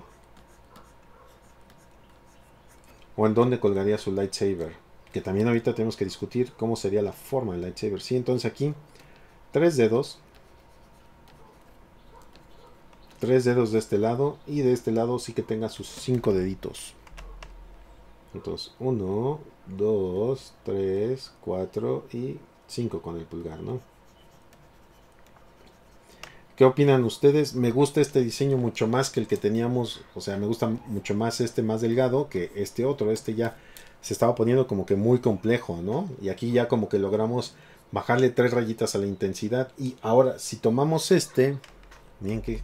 O en dónde colgaría su lightsaber. Que también ahorita tenemos que discutir cómo sería la forma del lightsaber. Sí, entonces aquí, tres dedos. Tres dedos de este lado y de este lado sí que tenga sus cinco deditos. Entonces, 1, 2, 3, 4 y 5 con el pulgar, ¿no? ¿Qué opinan ustedes? Me gusta este diseño mucho más que el que teníamos. O sea, me gusta mucho más este más delgado que este otro. Este ya se estaba poniendo como que muy complejo, ¿no? Y aquí ya como que logramos bajarle tres rayitas a la intensidad. Y ahora, si tomamos este... Miren que...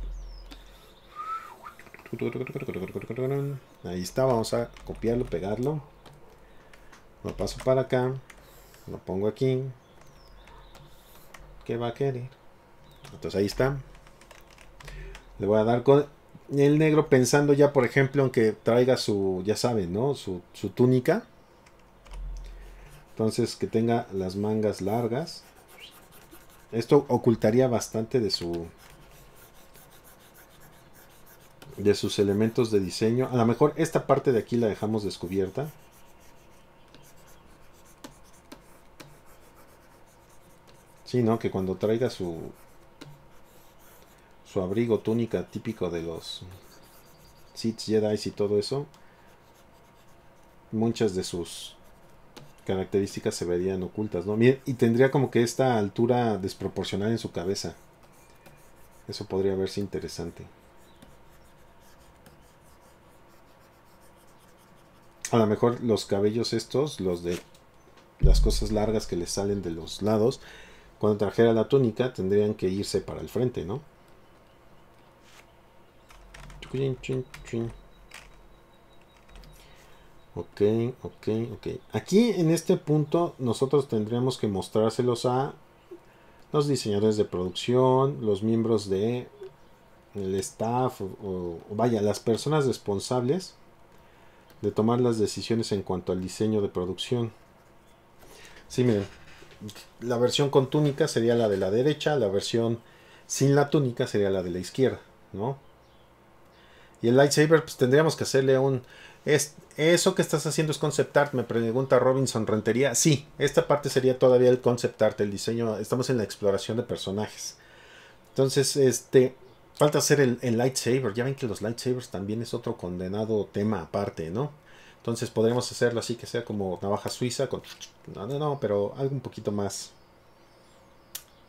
Ahí está, vamos a copiarlo, pegarlo. Lo paso para acá. Lo pongo aquí. ¿Qué va a querer? Entonces ahí está. Le voy a dar con el negro pensando ya, por ejemplo, aunque traiga su, ya saben, ¿no? Su, su túnica. Entonces que tenga las mangas largas. Esto ocultaría bastante de su, de sus elementos de diseño. A lo mejor esta parte de aquí la dejamos descubierta. Sí, ¿no? Que cuando traiga su, su abrigo, túnica típico de los Sith Jedi y todo eso, muchas de sus características se verían ocultas, ¿no? Y tendría como que esta altura desproporcional en su cabeza. Eso podría verse interesante. a lo mejor los cabellos estos, los de las cosas largas que le salen de los lados, cuando trajera la túnica tendrían que irse para el frente, ¿no? Ok, ok, ok. Aquí en este punto nosotros tendríamos que mostrárselos a los diseñadores de producción, los miembros de el staff, o vaya, las personas responsables de tomar las decisiones en cuanto al diseño de producción. Sí, miren, la versión con túnica sería la de la derecha, la versión sin la túnica sería la de la izquierda, ¿no? Y el lightsaber, pues tendríamos que hacerle un... Es, ¿Eso que estás haciendo es concept art? Me pregunta Robinson Rentería. Sí, esta parte sería todavía el concept art, el diseño. Estamos en la exploración de personajes. Entonces, este, Falta hacer el, el, lightsaber. Ya ven que los lightsabers también es otro condenado tema aparte, ¿no? Entonces podríamos hacerlo así que sea como navaja suiza con... No, no, no, pero algo un poquito más...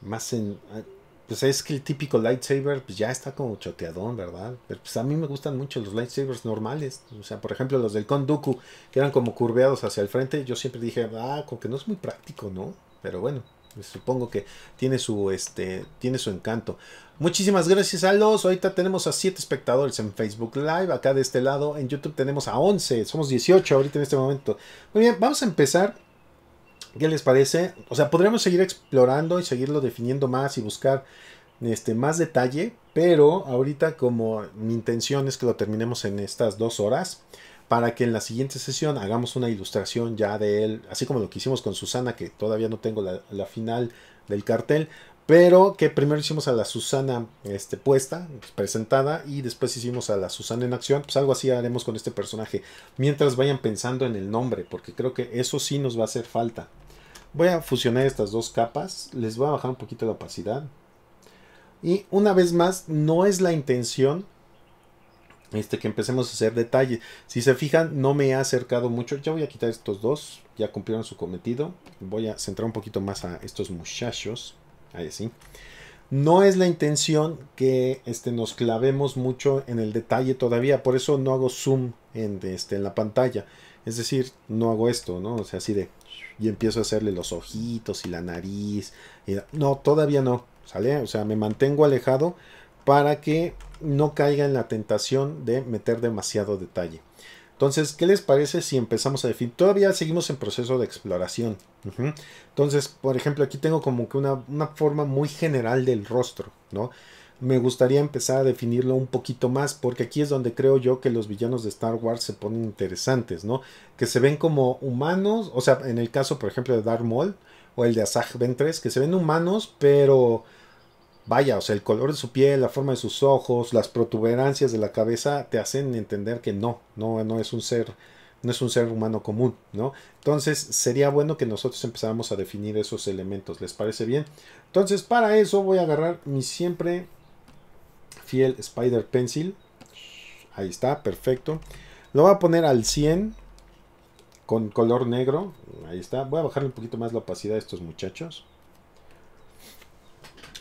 Más en... Ah, pues es que el típico lightsaber pues ya está como choteadón, ¿verdad? Pero pues a mí me gustan mucho los lightsabers normales. O sea, por ejemplo, los del Konduku, que eran como curveados hacia el frente. Yo siempre dije, ah, como que no es muy práctico, ¿no? Pero bueno. Supongo que tiene su, este, tiene su encanto. Muchísimas gracias a los. Ahorita tenemos a 7 espectadores en Facebook Live. Acá de este lado en YouTube tenemos a 11. Somos 18 ahorita en este momento. Muy bien, vamos a empezar. ¿Qué les parece? O sea, podríamos seguir explorando y seguirlo definiendo más y buscar este, más detalle. Pero ahorita como mi intención es que lo terminemos en estas dos horas para que en la siguiente sesión hagamos una ilustración ya de él, así como lo que hicimos con Susana, que todavía no tengo la, final del cartel, pero que primero hicimos a la Susana este, puesta, presentada, y después hicimos a la Susana en acción, pues algo así haremos con este personaje, mientras vayan pensando en el nombre, porque creo que eso sí nos va a hacer falta. Voy a fusionar estas dos capas, les voy a bajar un poquito la opacidad, y una vez más, no es la intención este, que empecemos a hacer detalle Si se fijan, no me ha acercado mucho. Ya voy a quitar estos dos. Ya cumplieron su cometido. Voy a centrar un poquito más a estos muchachos. Ahí sí. No es la intención que este, nos clavemos mucho en el detalle todavía. Por eso no hago zoom en, este, en la pantalla. Es decir, no hago esto, ¿no? O sea, así de... Y empiezo a hacerle los ojitos y la nariz. no, todavía no. ¿Sale? O sea, me mantengo alejado para que no caiga en la tentación de meter demasiado detalle. Entonces, ¿qué les parece si empezamos a definir? Todavía seguimos en proceso de exploración. Entonces, por ejemplo, aquí tengo como que una, forma muy general del rostro, ¿no? Me gustaría empezar a definirlo un poquito más, porque aquí es donde creo yo que los villanos de Star Wars se ponen interesantes, ¿no? Que se ven como humanos, o sea, en el caso, por ejemplo, de Darth Maul o el de Asajj Ventress, que se ven humanos, pero vaya, o sea, el color de su piel, la forma de sus ojos, las protuberancias de la cabeza te hacen entender que no, no, no es un ser, no es un ser humano común, ¿no? Entonces sería bueno que nosotros empezáramos a definir esos elementos, ¿les parece bien? Entonces para eso voy a agarrar mi siempre fiel Spider Pencil, ahí está, perfecto. Lo voy a poner al 100 con color negro, ahí está. Voy a bajarle un poquito más la opacidad a estos muchachos.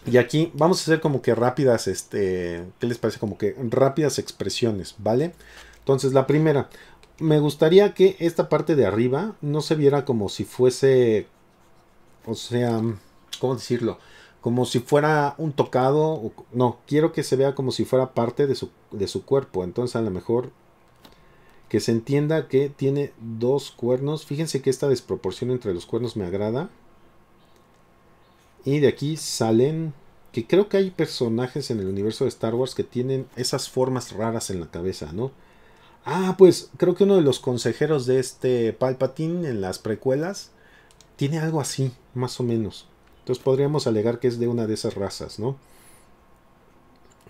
Y aquí vamos a hacer como que rápidas, este, ¿qué les parece? Como que rápidas expresiones, ¿vale? Entonces, la primera, me gustaría que esta parte de arriba no se viera como si fuese, o sea, ¿cómo decirlo? Como si fuera un tocado, no, quiero que se vea como si fuera parte de su, de su cuerpo, entonces a lo mejor que se entienda que tiene dos cuernos, fíjense que esta desproporción entre los cuernos me agrada, y de aquí salen, que creo que hay personajes en el universo de Star Wars que tienen esas formas raras en la cabeza, ¿no? Ah, pues creo que uno de los consejeros de este Palpatine en las precuelas tiene algo así, más o menos. Entonces podríamos alegar que es de una de esas razas, ¿no?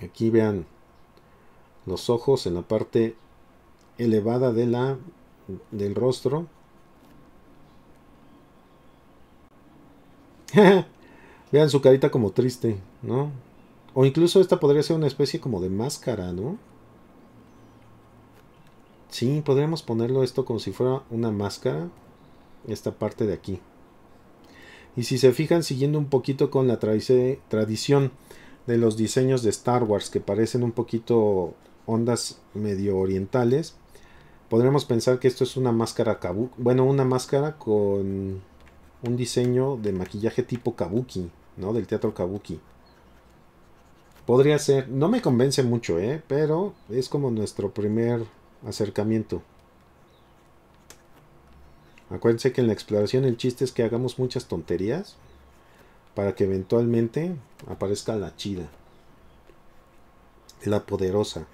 Aquí vean los ojos en la parte elevada de la, del rostro. *laughs* *laughs* Vean su carita como triste, ¿no? O incluso esta podría ser una especie como de máscara, ¿no? Sí, podríamos ponerlo esto como si fuera una máscara. Esta parte de aquí. Y si se fijan, siguiendo un poquito con la tradición de los diseños de Star Wars, que parecen un poquito ondas medio orientales, podremos pensar que esto es una máscara kabuki. Bueno, una máscara con un diseño de maquillaje tipo kabuki, ¿no? Del teatro kabuki. Podría ser, no me convence mucho, ¿eh? Pero es como nuestro primer acercamiento. Acuérdense que en la exploración el chiste es que hagamos muchas tonterías para que eventualmente aparezca la chida, la poderosa.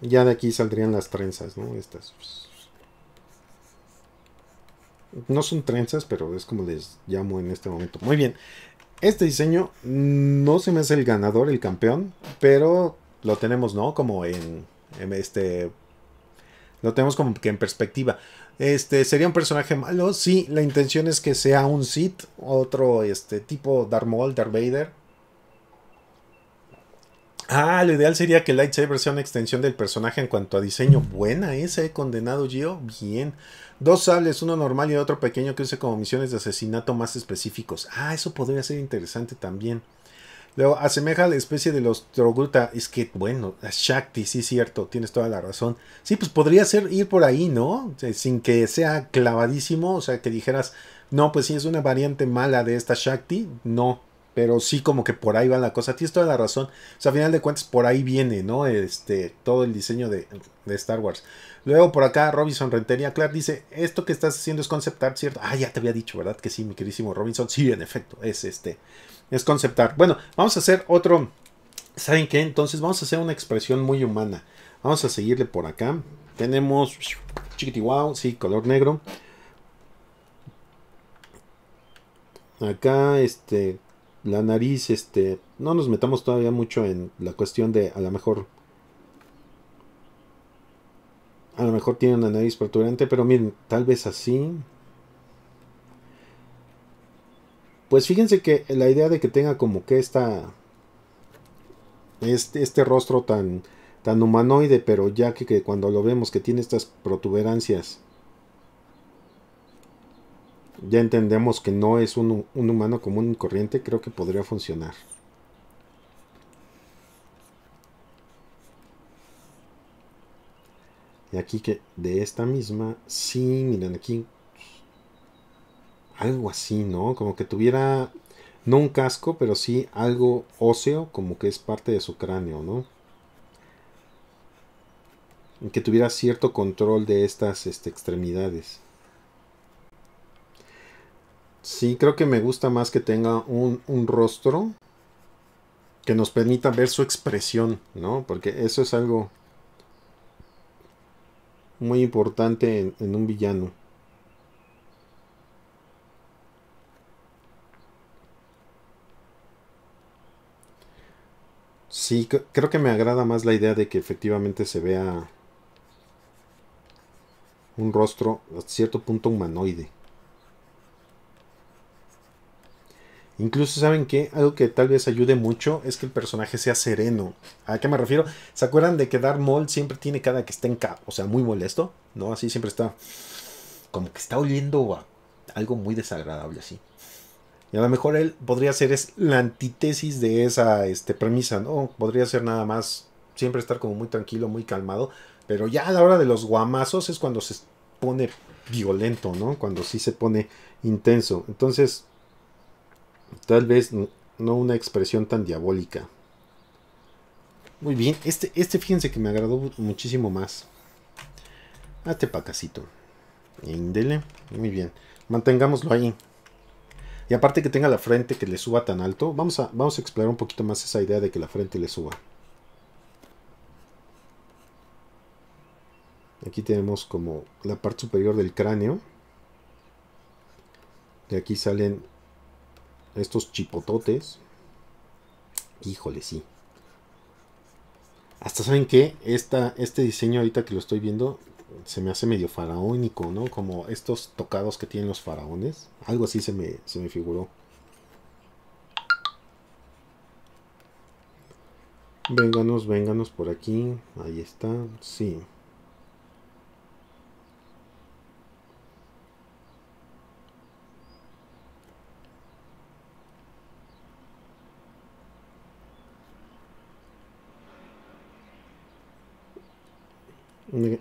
Ya de aquí saldrían las trenzas, ¿no? Estas. Pues, no son trenzas, pero es como les llamo en este momento. Muy bien. Este diseño no se me hace el ganador, el campeón, pero lo tenemos, ¿no? Como en, este... Lo tenemos como que en perspectiva. Este, ¿Sería un personaje malo? Sí, la intención es que sea un Sith, otro este, tipo Darth Maul, Darth Vader, Ah, lo ideal sería que Lightsaber sea una extensión del personaje en cuanto a diseño. Buena esa, he condenado Gio. Bien. Dos sables, uno normal y otro pequeño que use como misiones de asesinato más específicos. Ah, eso podría ser interesante también. Luego, asemeja a la especie de los Troguta. Es que, bueno, la Shakti, sí, cierto, tienes toda la razón. Sí, pues podría ser ir por ahí, ¿no? Eh, sin que sea clavadísimo, o sea, que dijeras, no, pues sí, es una variante mala de esta Shakti. No, pero sí, como que por ahí va la cosa. Tienes toda la razón. O sea, a final de cuentas, por ahí viene, ¿no? Este, todo el diseño de, Star Wars. Luego por acá, Robinson Rentería Clark dice: Esto que estás haciendo es conceptar ¿cierto? Ah, ya te había dicho, ¿verdad? Que sí, mi queridísimo Robinson. Sí, en efecto, es este. Es concept Bueno, vamos a hacer otro. ¿Saben qué? Entonces vamos a hacer una expresión muy humana. Vamos a seguirle por acá. Tenemos wow, sí, color negro. Acá, este, la nariz, este, no nos metamos todavía mucho en la cuestión de a lo mejor a lo mejor tiene una nariz protuberante, pero miren, tal vez así. Pues fíjense que la idea de que tenga como que esta este, este rostro tan tan humanoide, pero ya que, que cuando lo vemos que tiene estas protuberancias ya entendemos que no es un, humano común y corriente, creo que podría funcionar. Y aquí que de esta misma, sí, miren aquí. Algo así, ¿no? Como que tuviera, no un casco, pero sí algo óseo, como que es parte de su cráneo, ¿no? que tuviera cierto control de estas este, extremidades. Sí, creo que me gusta más que tenga un, rostro que nos permita ver su expresión, ¿no? Porque eso es algo muy importante en, en un villano. Sí, creo que me agrada más la idea de que efectivamente se vea un rostro a cierto punto humanoide. Incluso, ¿saben que Algo que tal vez ayude mucho es que el personaje sea sereno. ¿A qué me refiero? ¿Se acuerdan de que Dar Maul siempre tiene cada que está en K? O sea, muy molesto, ¿no? Así siempre está... Como que está oliendo algo muy desagradable así. Y a lo mejor él podría ser es la antítesis de esa este, premisa, ¿no? Podría ser nada más siempre estar como muy tranquilo, muy calmado. Pero ya a la hora de los guamazos es cuando se pone violento, ¿no? Cuando sí se pone intenso. Entonces, Tal vez no una expresión tan diabólica. Muy bien, este, este fíjense que me agradó muchísimo más. Este pacacito. Indele. Muy bien. Mantengámoslo ahí. Y aparte que tenga la frente que le suba tan alto. Vamos a, vamos a explorar un poquito más esa idea de que la frente le suba. Aquí tenemos como la parte superior del cráneo. De aquí salen estos chipototes. Híjole, sí. Hasta saben que este diseño ahorita que lo estoy viendo se me hace medio faraónico, ¿no? Como estos tocados que tienen los faraones. Algo así se me, se me figuró. Vénganos, vénganos por aquí. Ahí está. Sí.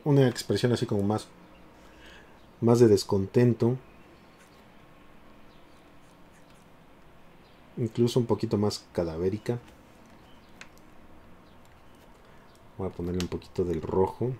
una expresión así como más, más de descontento. Incluso un poquito más cadavérica. Voy a ponerle un poquito del rojo.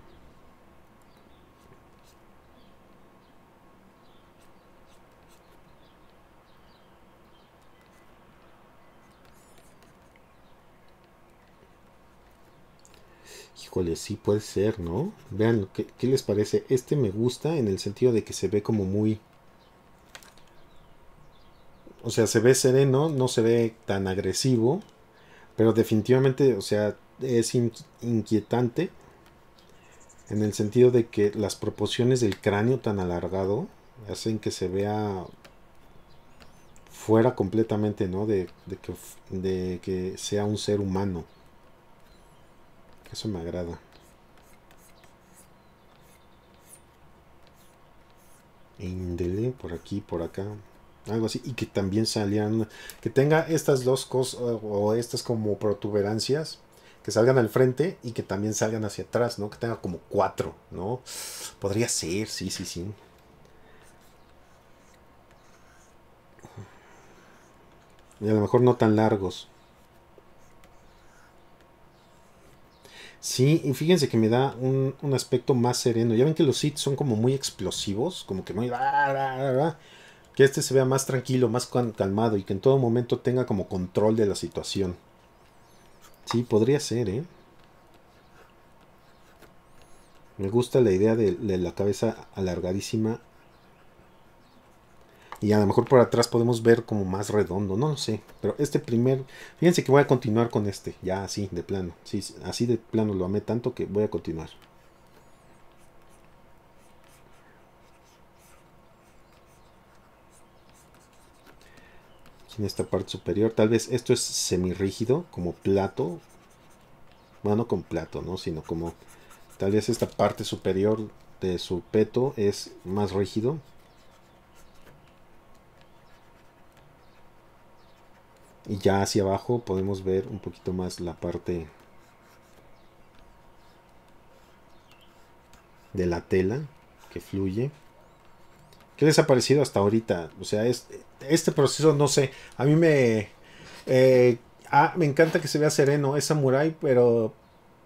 sí puede ser, ¿no? Vean, ¿qué, les parece? Este me gusta en el sentido de que se ve como muy... O sea, se ve sereno, no se ve tan agresivo, pero definitivamente, o sea, es inquietante en el sentido de que las proporciones del cráneo tan alargado hacen que se vea fuera completamente, ¿no? de que sea un ser humano. Eso me agrada. por aquí, por acá. Algo así. Y que también salían. Que tenga estas dos cosas. O estas como protuberancias. Que salgan al frente y que también salgan hacia atrás, ¿no? Que tenga como cuatro, ¿no? Podría ser, sí, sí, sí. Y a lo mejor no tan largos. Sí, y fíjense que me da un, aspecto más sereno. Ya ven que los hits son como muy explosivos, como que muy... Que este se vea más tranquilo, más calmado y que en todo momento tenga como control de la situación. Sí, podría ser, ¿eh? Me gusta la idea de, de la cabeza alargadísima y a lo mejor por atrás podemos ver como más redondo, no lo sé. Pero este primer, fíjense que voy a continuar con este, ya así de plano. Sí, así de plano lo amé tanto que voy a continuar. En esta parte superior, tal vez esto es semirrígido, como plato. Bueno, no con plato, ¿no? Sino como tal vez esta parte superior de su peto es más rígido. Y ya hacia abajo podemos ver un poquito más la parte de la tela que fluye. ¿Qué les ha parecido hasta ahorita? O sea, este, proceso, no sé, a mí me... Eh, ah, me encanta que se vea sereno, es samurai, pero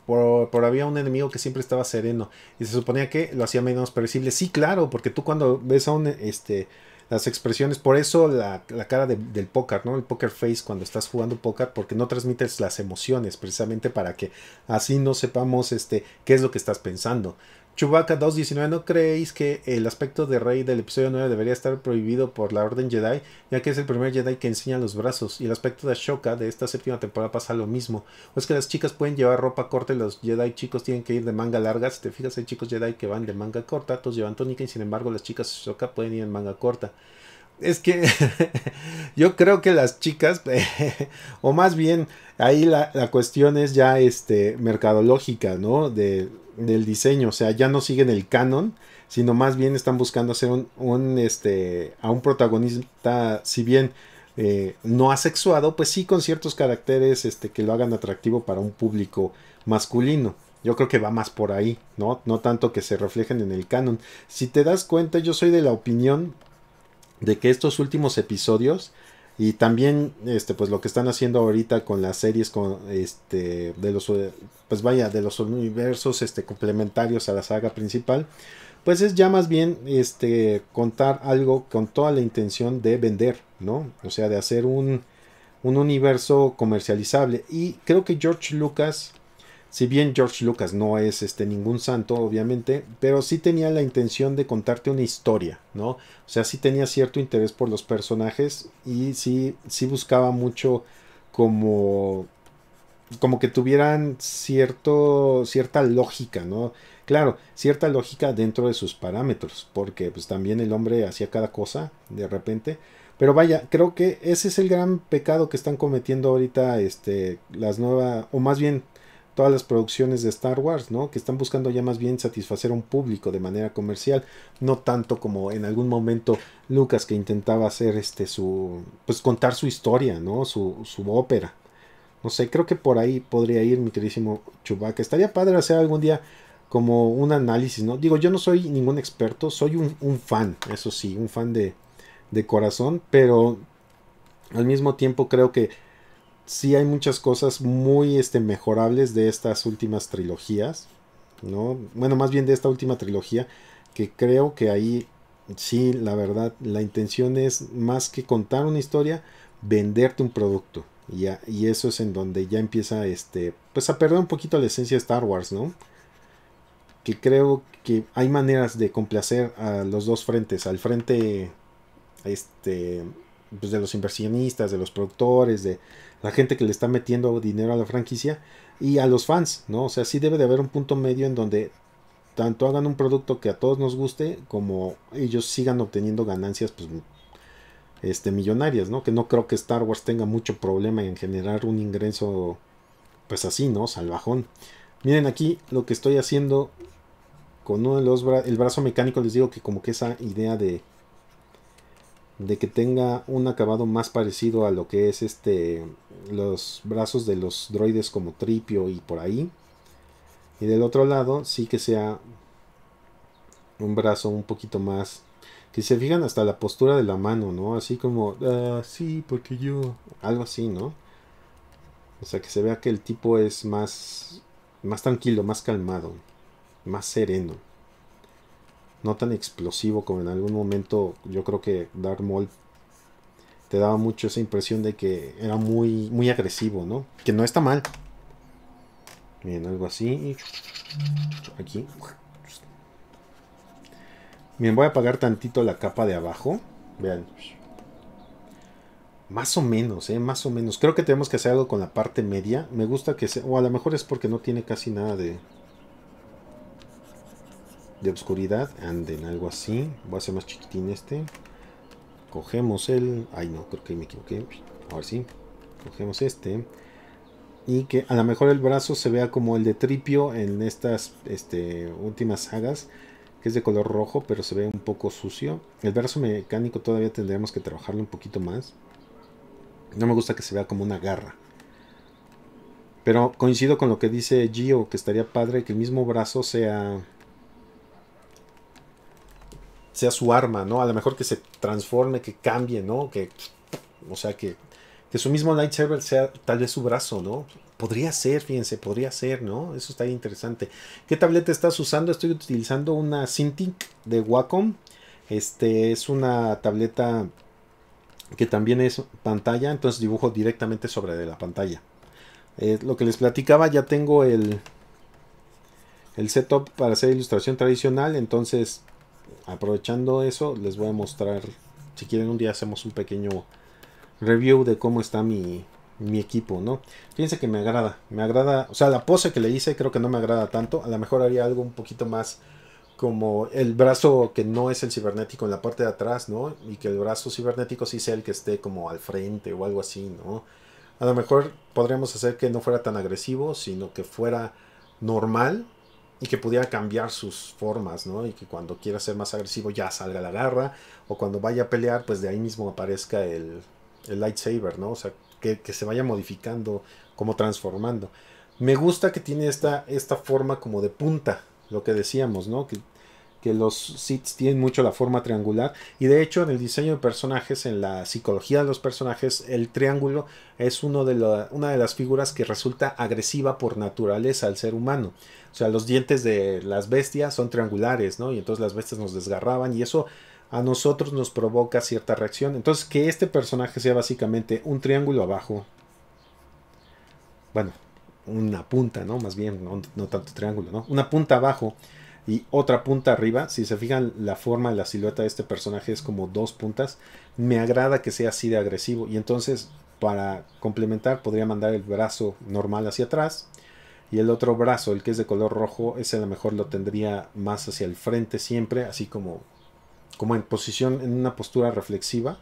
por, había un enemigo que siempre estaba sereno y se suponía que lo hacía menos predecible. Sí, claro, porque tú cuando ves a un este las expresiones, por eso la, cara del póker, ¿no? El poker face cuando estás jugando póker, porque no transmites las emociones, precisamente para que así no sepamos este, qué es lo que estás pensando. Chubaca 2.19, ¿no creéis que el aspecto de Rey del episodio 9 debería estar prohibido por la Orden Jedi, ya que es el primer Jedi que enseña los brazos? Y el aspecto de Ashoka de esta séptima temporada pasa lo mismo. O es que las chicas pueden llevar ropa corta y los Jedi chicos tienen que ir de manga larga. Si te fijas, hay chicos Jedi que van de manga corta, todos llevan tónica y sin embargo las chicas Ashoka pueden ir en manga corta. Es que *laughs* yo creo que las chicas, *laughs* o más bien ahí la, cuestión es ya este, mercadológica, ¿no? De del diseño, o sea, ya no siguen el canon, sino más bien están buscando hacer un, este, a un protagonista, si bien eh, no asexuado, pues sí con ciertos caracteres este, que lo hagan atractivo para un público masculino. Yo creo que va más por ahí, ¿no? No tanto que se reflejen en el canon. Si te das cuenta, yo soy de la opinión de que estos últimos episodios y también, este, pues lo que están haciendo ahorita con las series con, este, de los, eh, pues vaya, de los universos, este, complementarios a la saga principal, pues es ya más bien, este, contar algo con toda la intención de vender, ¿no? O sea, de hacer un, un universo comercializable. Y creo que George Lucas si bien George Lucas no es este, ningún santo, obviamente, pero sí tenía la intención de contarte una historia, ¿no? O sea, sí tenía cierto interés por los personajes y sí, sí buscaba mucho como como que tuvieran cierto, cierta lógica, ¿no? Claro, cierta lógica dentro de sus parámetros, porque pues también el hombre hacía cada cosa de repente. Pero vaya, creo que ese es el gran pecado que están cometiendo ahorita este, las nuevas, o más bien todas las producciones de Star Wars, ¿no? Que están buscando ya más bien satisfacer a un público de manera comercial, no tanto como en algún momento Lucas que intentaba hacer este su pues contar su historia, ¿no? Su ópera. No sé, creo que por ahí podría ir mi queridísimo Chewbacca. Estaría padre hacer algún día como un análisis, ¿no? Digo, yo no soy ningún experto, soy un, un fan, eso sí, un fan de, de corazón, pero al mismo tiempo creo que sí hay muchas cosas muy este, mejorables de estas últimas trilogías, ¿no? Bueno, más bien de esta última trilogía, que creo que ahí sí, la verdad, la intención es más que contar una historia, venderte un producto. Y, eso es en donde ya empieza este, pues a perder un poquito la esencia de Star Wars, ¿no? Que creo que hay maneras de complacer a los dos frentes, al frente este pues, de los inversionistas, de los productores, de la gente que le está metiendo dinero a la franquicia y a los fans, ¿no? O sea, sí debe de haber un punto medio en donde tanto hagan un producto que a todos nos guste como ellos sigan obteniendo ganancias pues este millonarias, ¿no? Que no creo que Star Wars tenga mucho problema en generar un ingreso pues así, ¿no? Salvajón. Miren aquí lo que estoy haciendo con uno de los el brazo mecánico les digo que como que esa idea de de que tenga un acabado más parecido a lo que es este los brazos de los droides como tripio y por ahí y del otro lado sí que sea un brazo un poquito más que se fijan hasta la postura de la mano no así como así ah, sí porque yo algo así no o sea que se vea que el tipo es más más tranquilo más calmado más sereno no tan explosivo como en algún momento yo creo que Dark Maul te daba mucho esa impresión de que era muy, muy agresivo, ¿no? Que no está mal. bien, algo así. Aquí. bien, voy a apagar tantito la capa de abajo. Vean. Más o menos, ¿eh? Más o menos. Creo que tenemos que hacer algo con la parte media. Me gusta que sea... O a lo mejor es porque no tiene casi nada de de obscuridad. Anden, algo así. Voy a hacer más chiquitín este. Cogemos el... Ay, no, creo que me equivoqué. Ahora sí. Cogemos este. Y que a lo mejor el brazo se vea como el de Tripio en estas este, últimas sagas. Que es de color rojo, pero se ve un poco sucio. El brazo mecánico todavía tendríamos que trabajarlo un poquito más. No me gusta que se vea como una garra. Pero coincido con lo que dice Gio, que estaría padre que el mismo brazo sea sea su arma, ¿no? A lo mejor que se transforme, que cambie, ¿no? Que, o sea, que, que su mismo server sea tal vez su brazo, ¿no? Podría ser, fíjense, podría ser, ¿no? Eso está interesante. ¿Qué tableta estás usando? Estoy utilizando una Cintiq de Wacom. Este es una tableta que también es pantalla, entonces dibujo directamente sobre la pantalla. Eh, lo que les platicaba, ya tengo el, el setup para hacer ilustración tradicional, entonces aprovechando eso, les voy a mostrar. Si quieren, un día hacemos un pequeño review de cómo está mi, equipo, ¿no? Fíjense que me agrada, me agrada, o sea, la pose que le hice creo que no me agrada tanto, a lo mejor haría algo un poquito más como el brazo que no es el cibernético en la parte de atrás, ¿no? Y que el brazo cibernético sí sea el que esté como al frente o algo así, ¿no? A lo mejor podríamos hacer que no fuera tan agresivo, sino que fuera normal, y que pudiera cambiar sus formas, ¿no? Y que cuando quiera ser más agresivo ya salga la garra, o cuando vaya a pelear, pues de ahí mismo aparezca el, el lightsaber, ¿no? O sea, que, que, se vaya modificando, como transformando. Me gusta que tiene esta, esta forma como de punta, lo que decíamos, ¿no? que los Sith tienen mucho la forma triangular y de hecho en el diseño de personajes, en la psicología de los personajes, el triángulo es uno de una de las figuras que resulta agresiva por naturaleza al ser humano. O sea, los dientes de las bestias son triangulares, ¿no? Y entonces las bestias nos desgarraban y eso a nosotros nos provoca cierta reacción. Entonces, que este personaje sea básicamente un triángulo abajo. Bueno, una punta, ¿no? Más bien, no tanto triángulo, ¿no? Una punta abajo y otra punta arriba. Si se fijan, la forma de la silueta de este personaje es como dos puntas. Me agrada que sea así de agresivo. Y entonces, para complementar, podría mandar el brazo normal hacia atrás. Y el otro brazo, el que es de color rojo, ese a lo mejor lo tendría más hacia el frente siempre, así como, como en posición, en una postura reflexiva.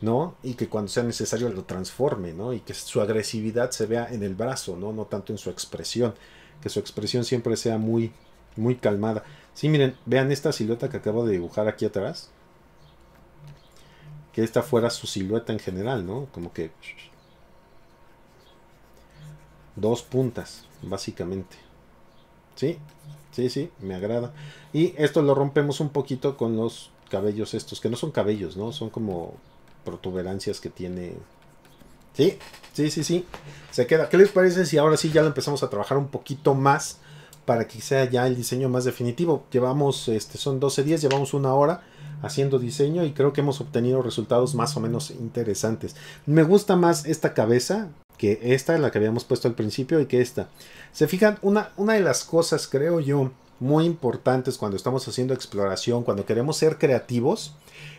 ¿no? Y que cuando sea necesario lo transforme, ¿no? Y que su agresividad se vea en el brazo, ¿no? No tanto en su expresión. Que su expresión siempre sea muy muy calmada. Sí, miren, vean esta silueta que acabo de dibujar aquí atrás. Que esta fuera su silueta en general, ¿no? Como que... Dos puntas, básicamente. ¿Sí? Sí, sí, me agrada. Y esto lo rompemos un poquito con los cabellos estos, que no son cabellos, ¿no? Son como protuberancias que tiene... Sí, sí, sí, sí. Se queda. ¿Qué les parece si ahora sí ya lo empezamos a trabajar un poquito más? para que sea ya el diseño más definitivo. Llevamos, este, son 12 días, llevamos una hora haciendo diseño y creo que hemos obtenido resultados más o menos interesantes. Me gusta más esta cabeza que esta, en la que habíamos puesto al principio y que esta. Se fijan, una, una de las cosas, creo yo, muy importantes cuando estamos haciendo exploración, cuando queremos ser creativos,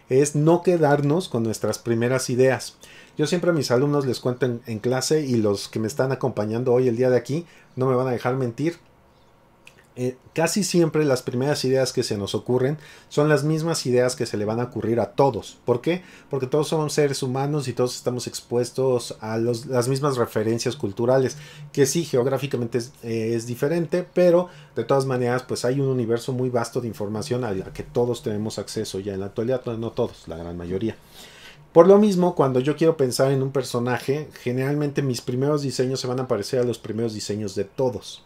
es no quedarnos con nuestras primeras ideas. Yo siempre a mis alumnos les cuento en clase y los que me están acompañando hoy el día de aquí no me van a dejar mentir eh, casi siempre las primeras ideas que se nos ocurren son las mismas ideas que se le van a ocurrir a todos. ¿Por qué? Porque todos somos seres humanos y todos estamos expuestos a las mismas referencias culturales, que sí, geográficamente eh, es, diferente, pero de todas maneras, pues hay un universo muy vasto de información a la que todos tenemos acceso ya en la actualidad, no todos, la gran mayoría. Por lo mismo, cuando yo quiero pensar en un personaje, generalmente mis primeros diseños se van a parecer a los primeros diseños de todos.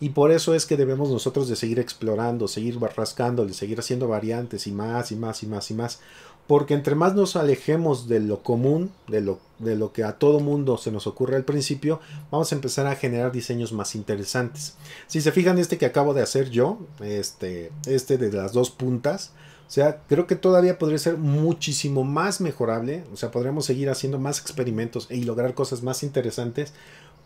Y por eso es que debemos nosotros de seguir explorando, seguir rascándole, seguir haciendo variantes y más y más y más y más. Porque entre más nos alejemos de lo común, de lo, de lo que a todo mundo se nos ocurre al principio, vamos a empezar a generar diseños más interesantes. Si se fijan este que acabo de hacer yo, este, este de las dos puntas, o sea, creo que todavía podría ser muchísimo más mejorable. O sea, podríamos seguir haciendo más experimentos y lograr cosas más interesantes.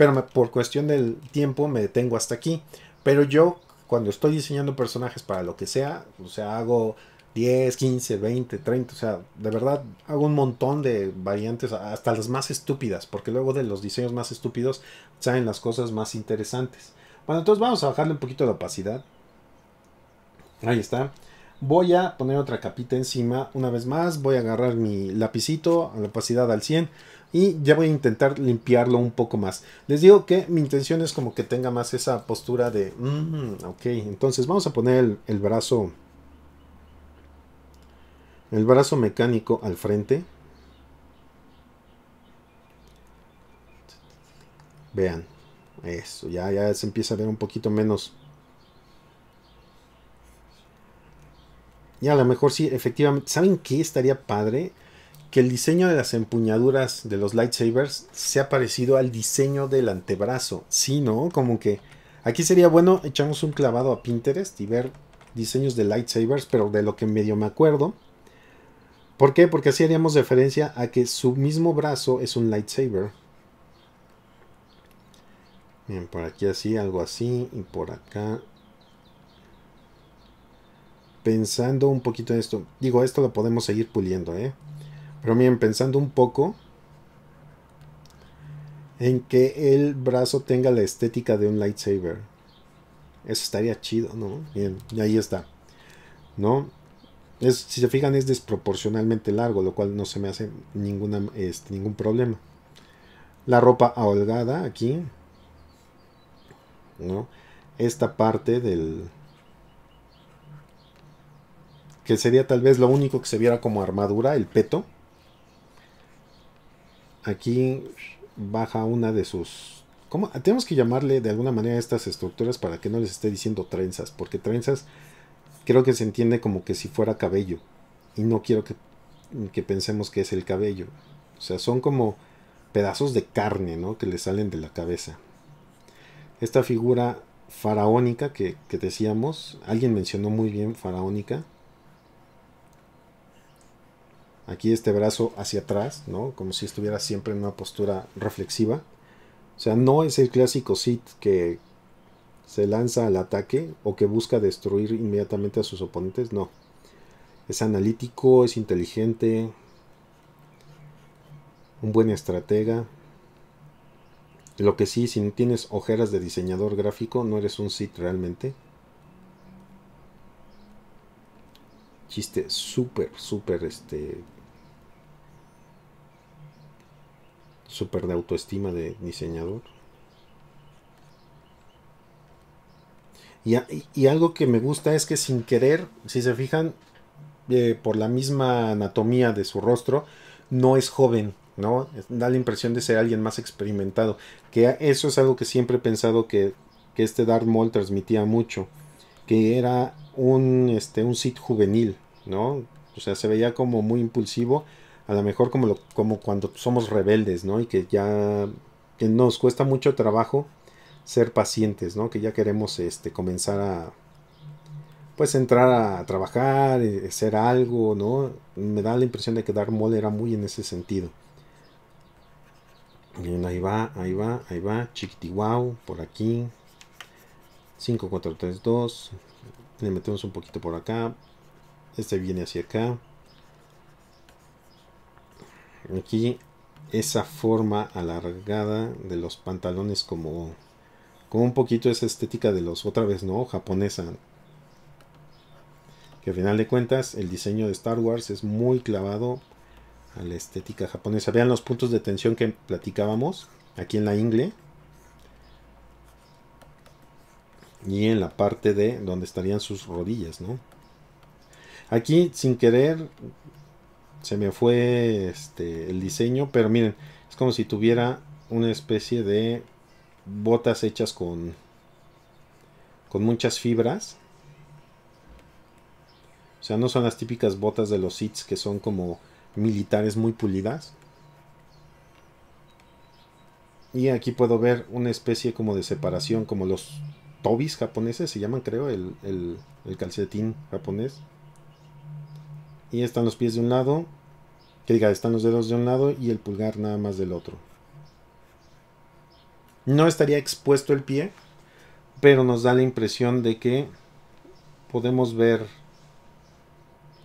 Pero por cuestión del tiempo me detengo hasta aquí. Pero yo, cuando estoy diseñando personajes para lo que sea, o sea, hago 10, 15, 20, 30, o sea, de verdad hago un montón de variantes, hasta las más estúpidas, porque luego de los diseños más estúpidos salen las cosas más interesantes. Bueno, entonces vamos a bajarle un poquito la opacidad. Ahí está. Voy a poner otra capita encima. Una vez más, voy a agarrar mi lapicito, la opacidad al 100 y ya voy a intentar limpiarlo un poco más. Les digo que mi intención es como que tenga más esa postura de... Mm, ok, entonces vamos a poner el, brazo... El brazo mecánico al frente. Vean. Eso, ya, ya se empieza a ver un poquito menos. Y a lo mejor sí, efectivamente. ¿Saben qué estaría padre? que el diseño de las empuñaduras de los lightsabers sea parecido al diseño del antebrazo. Sí, ¿no? Como que aquí sería bueno echamos un clavado a Pinterest y ver diseños de lightsabers, pero de lo que medio me acuerdo. ¿Por qué? Porque así haríamos referencia a que su mismo brazo es un lightsaber. Bien, por aquí así, algo así, y por acá pensando un poquito en esto. Digo, esto lo podemos seguir puliendo, ¿eh? Pero miren, pensando un poco en que el brazo tenga la estética de un lightsaber. Eso estaría chido, ¿no? Bien, y ahí está. ¿No? si se fijan, es desproporcionalmente largo, lo cual no se me hace este, ningún problema. La ropa holgada aquí. ¿No? Esta parte del. Que sería tal vez lo único que se viera como armadura, el peto aquí baja una de sus... ¿cómo? Tenemos que llamarle de alguna manera a estas estructuras para que no les esté diciendo trenzas, porque trenzas creo que se entiende como que si fuera cabello, y no quiero que, que pensemos que es el cabello. O sea, son como pedazos de carne, ¿no? Que le salen de la cabeza. Esta figura faraónica que decíamos, alguien mencionó muy bien faraónica, aquí este brazo hacia atrás, ¿no? Como si estuviera siempre en una postura reflexiva. O sea, no es el clásico sit que se lanza al ataque o que busca destruir inmediatamente a sus oponentes, no. Es analítico, es inteligente, un buen estratega. Lo que sí, si no tienes ojeras de diseñador gráfico, no eres un sit realmente. chiste súper, súper, este, súper de autoestima de diseñador. Y, algo que me gusta es que sin querer, si se fijan, eh, por la misma anatomía de su rostro, no es joven, ¿no? Da la impresión de ser alguien más experimentado. Que eso es algo que siempre he pensado que, este Darth Maul transmitía mucho que era un, este, un juvenil, ¿no? O sea, se veía como muy impulsivo, a lo mejor como, como cuando somos rebeldes, ¿no? Y que ya que nos cuesta mucho trabajo ser pacientes, ¿no? Que ya queremos este, comenzar a, pues, entrar a trabajar, eh, hacer algo, ¿no? Me da la impresión de que Dark Mol era muy en ese sentido. Bien, ahí va, ahí va, ahí va, chiquitiwau, por aquí, 5, 4, 3, 2. Le metemos un poquito por acá. Este viene hacia acá. Aquí esa forma alargada de los pantalones como, como un poquito esa estética de los otra vez no japonesa que al final de cuentas el diseño de Star Wars es muy clavado a la estética japonesa vean los puntos de tensión que platicábamos aquí en la ingle y en la parte de donde estarían sus rodillas, ¿no? Aquí sin querer se me fue este, el diseño, pero miren, es como si tuviera una especie de botas hechas con con muchas fibras. O sea, no son las típicas botas de los Sith que son como militares muy pulidas. Y aquí puedo ver una especie como de separación, como los tobis japoneses, se llaman creo, el, calcetín japonés. Y están los pies de un lado, que diga, están los dedos de un lado y el pulgar nada más del otro. No estaría expuesto el pie, pero nos da la impresión de que podemos ver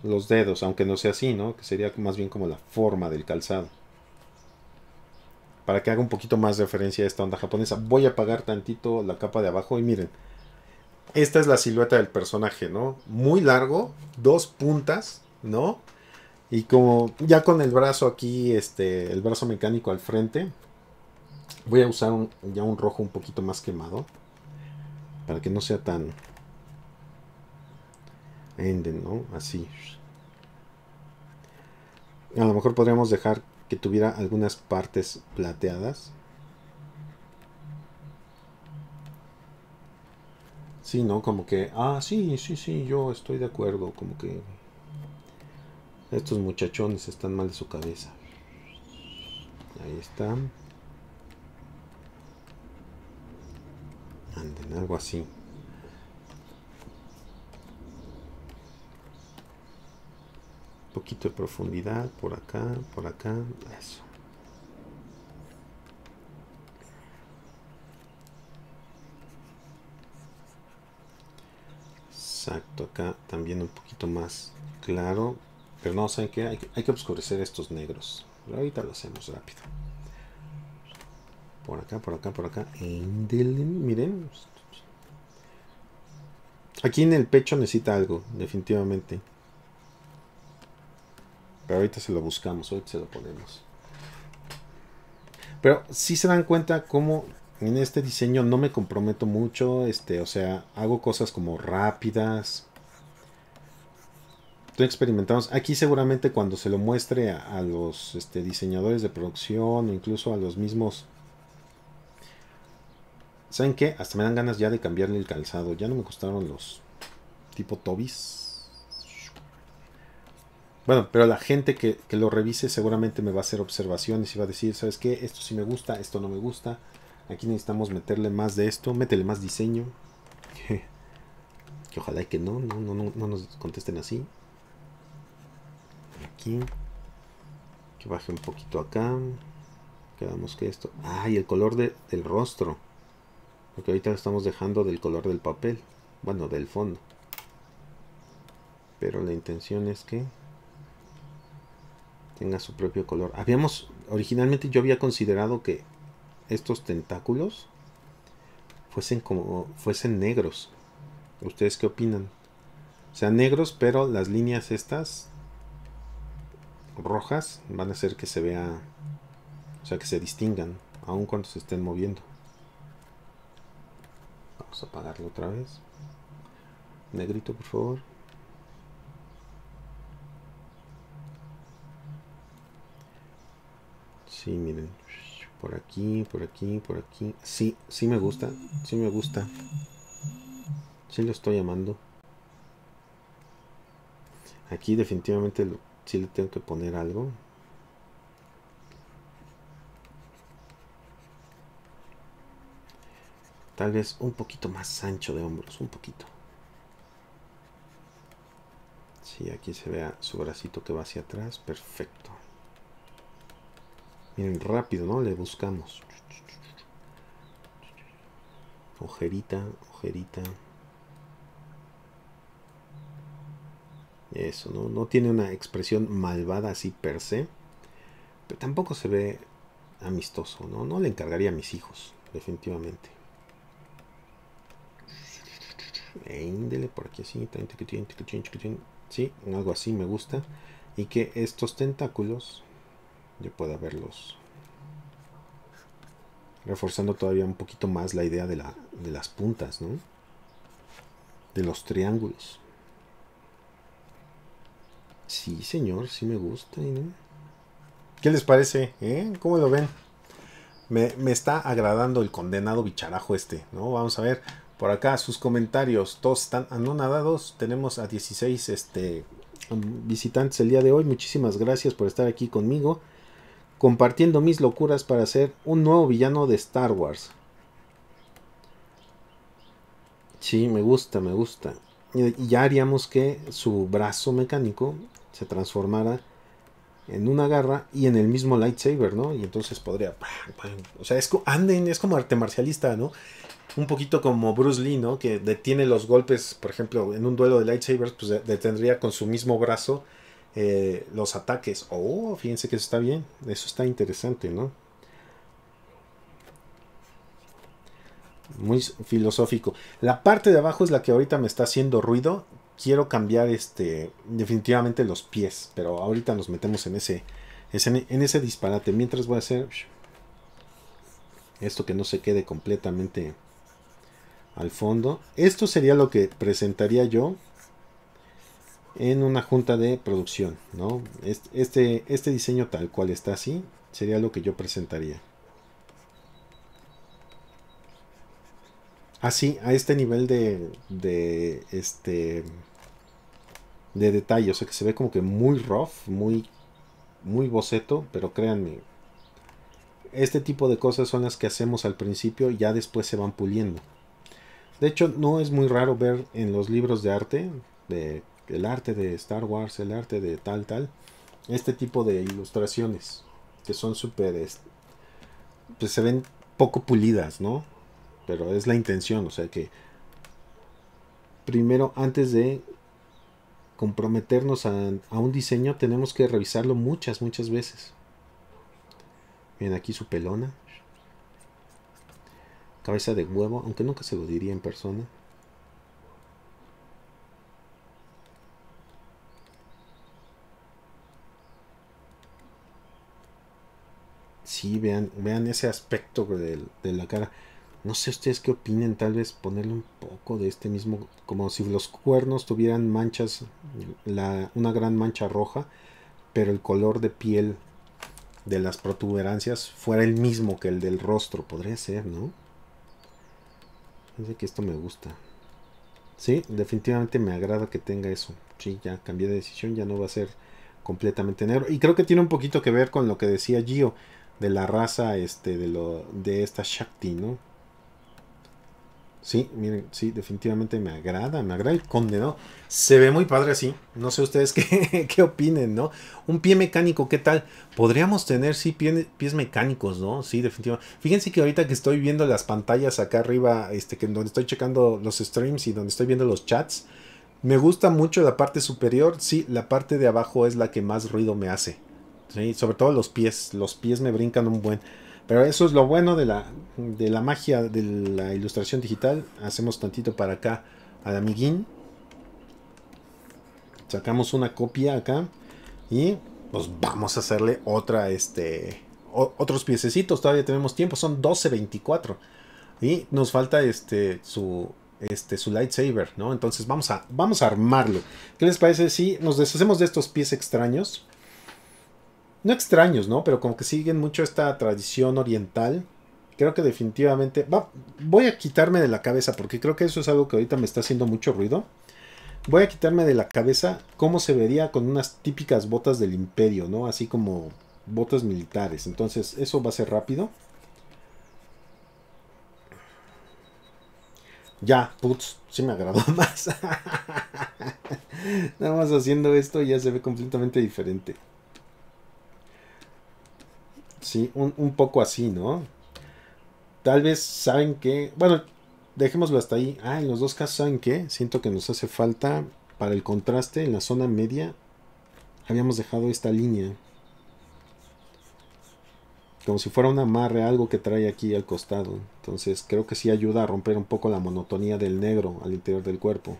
los dedos, aunque no sea así, ¿no? Que sería más bien como la forma del calzado para que haga un poquito más referencia a esta onda japonesa. Voy a apagar tantito la capa de abajo y miren. Esta es la silueta del personaje, ¿no? Muy largo, dos puntas, ¿no? Y como ya con el brazo aquí, este, el brazo mecánico al frente, voy a usar ya un rojo un poquito más quemado. Para que no sea tan... Enden, ¿no? Así. A lo mejor podríamos dejar que tuviera algunas partes plateadas. Sí, ¿no? Como que, ah, sí, sí, sí, yo estoy de acuerdo, como que estos muchachones están mal de su cabeza. Ahí están Anden, algo así. poquito de profundidad por acá, por acá, eso. Exacto, acá también un poquito más claro. Pero no, ¿saben que Hay, que oscurecer estos negros. ahorita lo hacemos rápido. Por acá, por acá, por acá. miren. Aquí en el pecho necesita algo, definitivamente. Pero ahorita se lo buscamos, ahorita se lo ponemos. Pero si se dan cuenta cómo en este diseño no me comprometo mucho, este, o sea, hago cosas como rápidas. estoy experimentamos. Aquí seguramente cuando se lo muestre a, los este, diseñadores de producción o incluso a los mismos... ¿Saben qué? Hasta me dan ganas ya de cambiarle el calzado. Ya no me costaron los tipo Tobis. Bueno, pero la gente que, lo revise seguramente me va a hacer observaciones y va a decir, ¿sabes qué? Esto sí me gusta, esto no me gusta. Aquí necesitamos meterle más de esto, métele más diseño. *laughs* que ojalá que no, no, no, nos contesten así. Aquí. Que baje un poquito acá. Quedamos que esto. ¡ay! el color del rostro. Porque ahorita lo estamos dejando del color del papel. Bueno, del fondo. Pero la intención es que tenga su propio color. Habíamos, originalmente yo había considerado que estos tentáculos fuesen como, fuesen negros. ¿Ustedes qué opinan? O sea, negros, pero las líneas estas rojas van a hacer que se vea, o sea, que se distingan, aun cuando se estén moviendo. Vamos a apagarlo otra vez. Negrito, por favor. Sí, miren. Por aquí, por aquí, por aquí. Sí, sí me gusta. Sí me gusta. Sí lo estoy llamando. Aquí definitivamente sí le tengo que poner algo. Tal vez un poquito más ancho de hombros, un poquito. Sí, aquí se vea su bracito que va hacia atrás, perfecto. Miren, rápido, ¿no? Le buscamos. Ojerita, ojerita. Eso, ¿no? No tiene una expresión malvada así per se. Pero tampoco se ve amistoso, ¿no? No le encargaría a mis hijos, definitivamente. E por aquí así. Sí, algo así me gusta. Y que estos tentáculos yo pueda verlos reforzando todavía un poquito más la idea de, la, de las puntas, ¿no? De los triángulos. Sí, señor, sí me gusta. ¿eh? ¿Qué les parece? Eh? ¿Cómo lo ven? Me, está agradando el condenado bicharajo este, ¿no? Vamos a ver por acá sus comentarios. Todos están anonadados. Tenemos a 16 este, visitantes el día de hoy. Muchísimas gracias por estar aquí conmigo compartiendo mis locuras para hacer un nuevo villano de Star Wars. Sí, me gusta, me gusta. Y ya haríamos que su brazo mecánico se transformara en una garra y en el mismo lightsaber, ¿no? Y entonces podría... O sea, es, anden, es como arte marcialista, ¿no? Un poquito como Bruce Lee, ¿no? Que detiene los golpes, por ejemplo, en un duelo de lightsabers, pues detendría con su mismo brazo eh, los ataques. Oh, fíjense que eso está bien. Eso está interesante, ¿no? Muy filosófico. La parte de abajo es la que ahorita me está haciendo ruido. Quiero cambiar este definitivamente los pies. Pero ahorita nos metemos en ese, en ese disparate. Mientras voy a hacer esto que no se quede completamente al fondo. Esto sería lo que presentaría yo en una junta de producción, ¿no? Este, este diseño tal cual está así sería lo que yo presentaría. Así, ah, a este nivel de, de, este, de detalle, o sea que se ve como que muy rough, muy, muy boceto, pero créanme, este tipo de cosas son las que hacemos al principio y ya después se van puliendo. De hecho, no es muy raro ver en los libros de arte de el arte de Star Wars, el arte de tal, tal. Este tipo de ilustraciones que son súper, este, pues se ven poco pulidas, ¿no? Pero es la intención, o sea que primero antes de comprometernos a, a un diseño tenemos que revisarlo muchas, muchas veces. Miren aquí su pelona. Cabeza de huevo, aunque nunca se lo diría en persona. Sí, vean, vean ese aspecto de, la cara. No sé ustedes qué opinen, tal vez ponerle un poco de este mismo, como si los cuernos tuvieran manchas, una gran mancha roja, pero el color de piel de las protuberancias fuera el mismo que el del rostro, podría ser, ¿no? Sé que esto me gusta. Sí, definitivamente me agrada que tenga eso. Sí, ya cambié de decisión, ya no va a ser completamente negro. Y creo que tiene un poquito que ver con lo que decía Gio de la raza este, de, lo, de esta Shakti, ¿no? Sí, miren, sí, definitivamente me agrada, me agrada el ¿no? Se ve muy padre así. No sé ustedes *laughs* qué, qué opinen, ¿no? Un pie mecánico, ¿qué tal? Podríamos tener, sí, pies mecánicos, ¿no? Sí, definitivamente. Fíjense que ahorita que estoy viendo las pantallas acá arriba, este, que donde estoy checando los streams y donde estoy viendo los chats, me gusta mucho la parte superior. Sí, la parte de abajo es la que más ruido me hace sobre todo los pies. Los pies me brincan un buen. Pero eso es lo bueno de la, de la magia de la ilustración digital. Hacemos tantito para acá al amiguín. Sacamos una copia acá. Y pues vamos a hacerle otra, este, otros piececitos. Todavía tenemos tiempo. Son 12.24. Y nos falta este, su, este, su lightsaber, ¿no? Entonces vamos a, vamos a armarlo. ¿Qué les parece si nos deshacemos de estos pies extraños? no extraños, ¿no? Pero como que siguen mucho esta tradición oriental. Creo que definitivamente... voy a quitarme de la cabeza porque creo que eso es algo que ahorita me está haciendo mucho ruido. Voy a quitarme de la cabeza cómo se vería con unas típicas botas del imperio, ¿no? Así como botas militares. Entonces eso va a ser rápido. Ya, putz, sí me agradó *laughs* más. Nada más haciendo esto ya se ve completamente diferente. Sí, un, un poco así, ¿no? Tal vez saben que, bueno, dejémoslo hasta ahí. Ah, en los dos casos, ¿saben que, Siento que nos hace falta para el contraste en la zona media. Habíamos dejado esta línea. Como si fuera un amarre, algo que trae aquí al costado. Entonces creo que sí ayuda a romper un poco la monotonía del negro al interior del cuerpo.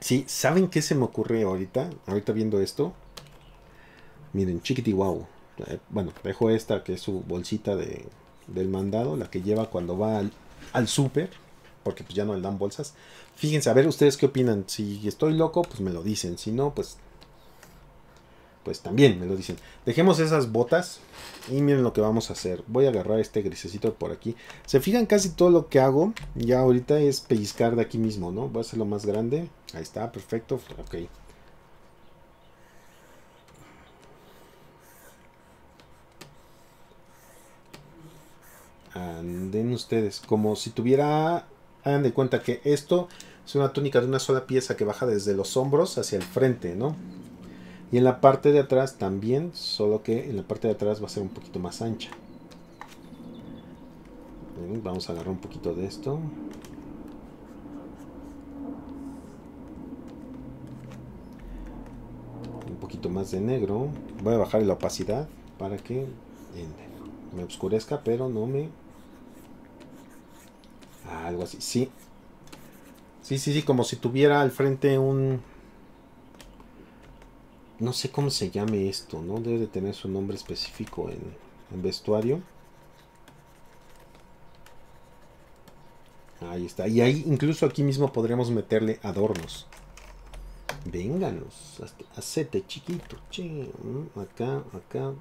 Sí, ¿saben qué se me ocurre ahorita? Ahorita viendo esto. Miren, chiquiti wow. Eh, bueno, dejo esta que es su bolsita de, del mandado, la que lleva cuando va al, súper, porque pues ya no le dan bolsas. Fíjense, a ver ustedes qué opinan. Si estoy loco, pues me lo dicen. Si no, pues pues también me lo dicen. Dejemos esas botas y miren lo que vamos a hacer. Voy a agarrar este grisecito por aquí. Se fijan casi todo lo que hago ya ahorita es pellizcar de aquí mismo, ¿no? Voy a hacerlo más grande. Ahí está, perfecto. Ok. den ustedes. Como si tuviera, hagan de cuenta que esto es una túnica de una sola pieza que baja desde los hombros hacia el frente, ¿no? Y en la parte de atrás también, solo que en la parte de atrás va a ser un poquito más ancha. vamos a agarrar un poquito de esto. Un poquito más de negro. Voy a bajar la opacidad para que me oscurezca, pero no me algo así, sí. Sí, sí, sí, como si tuviera al frente un... No sé cómo se llame esto, ¿no? Debe de tener su nombre específico en, vestuario. Ahí está. Y ahí, incluso aquí mismo podríamos meterle adornos. Vénganos. Acete chiquito. Che. Acá, acá,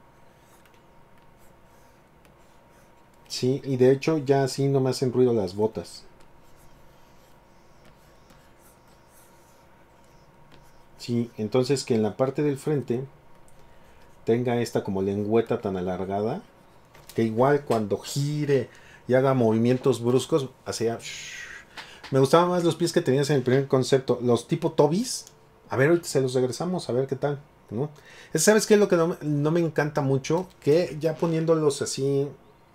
Sí, y de hecho ya así no me hacen ruido las botas. Sí, entonces que en la parte del frente tenga esta como lengüeta tan alargada, que igual cuando gire y haga movimientos bruscos, hacia... Me gustaban más los pies que tenías en el primer concepto, los tipo Tobis. A ver, ahorita se los regresamos, a ver qué tal. ¿Sabes qué es lo que no me encanta mucho? Que ya poniéndolos así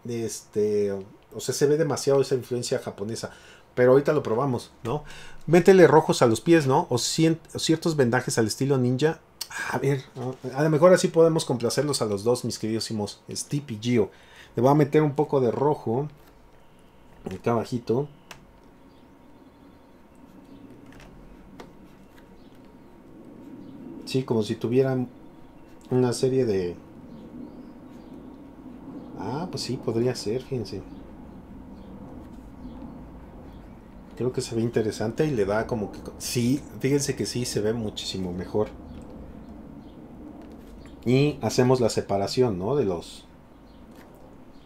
este, o sea, se ve demasiado esa influencia japonesa. Pero ahorita lo probamos, ¿no? Métele rojos a los pies, ¿no? O, ciertos vendajes al estilo ninja. A ver, a lo mejor así podemos complacerlos a los dos, mis queridosimos Steve y Gio. Le voy a meter un poco de rojo. Acá abajito. Sí, como si tuvieran una serie de Ah, pues sí, podría ser, fíjense. Creo que se ve interesante y le da como que... Sí, fíjense que sí, se ve muchísimo mejor. Y hacemos la separación, ¿no? De los...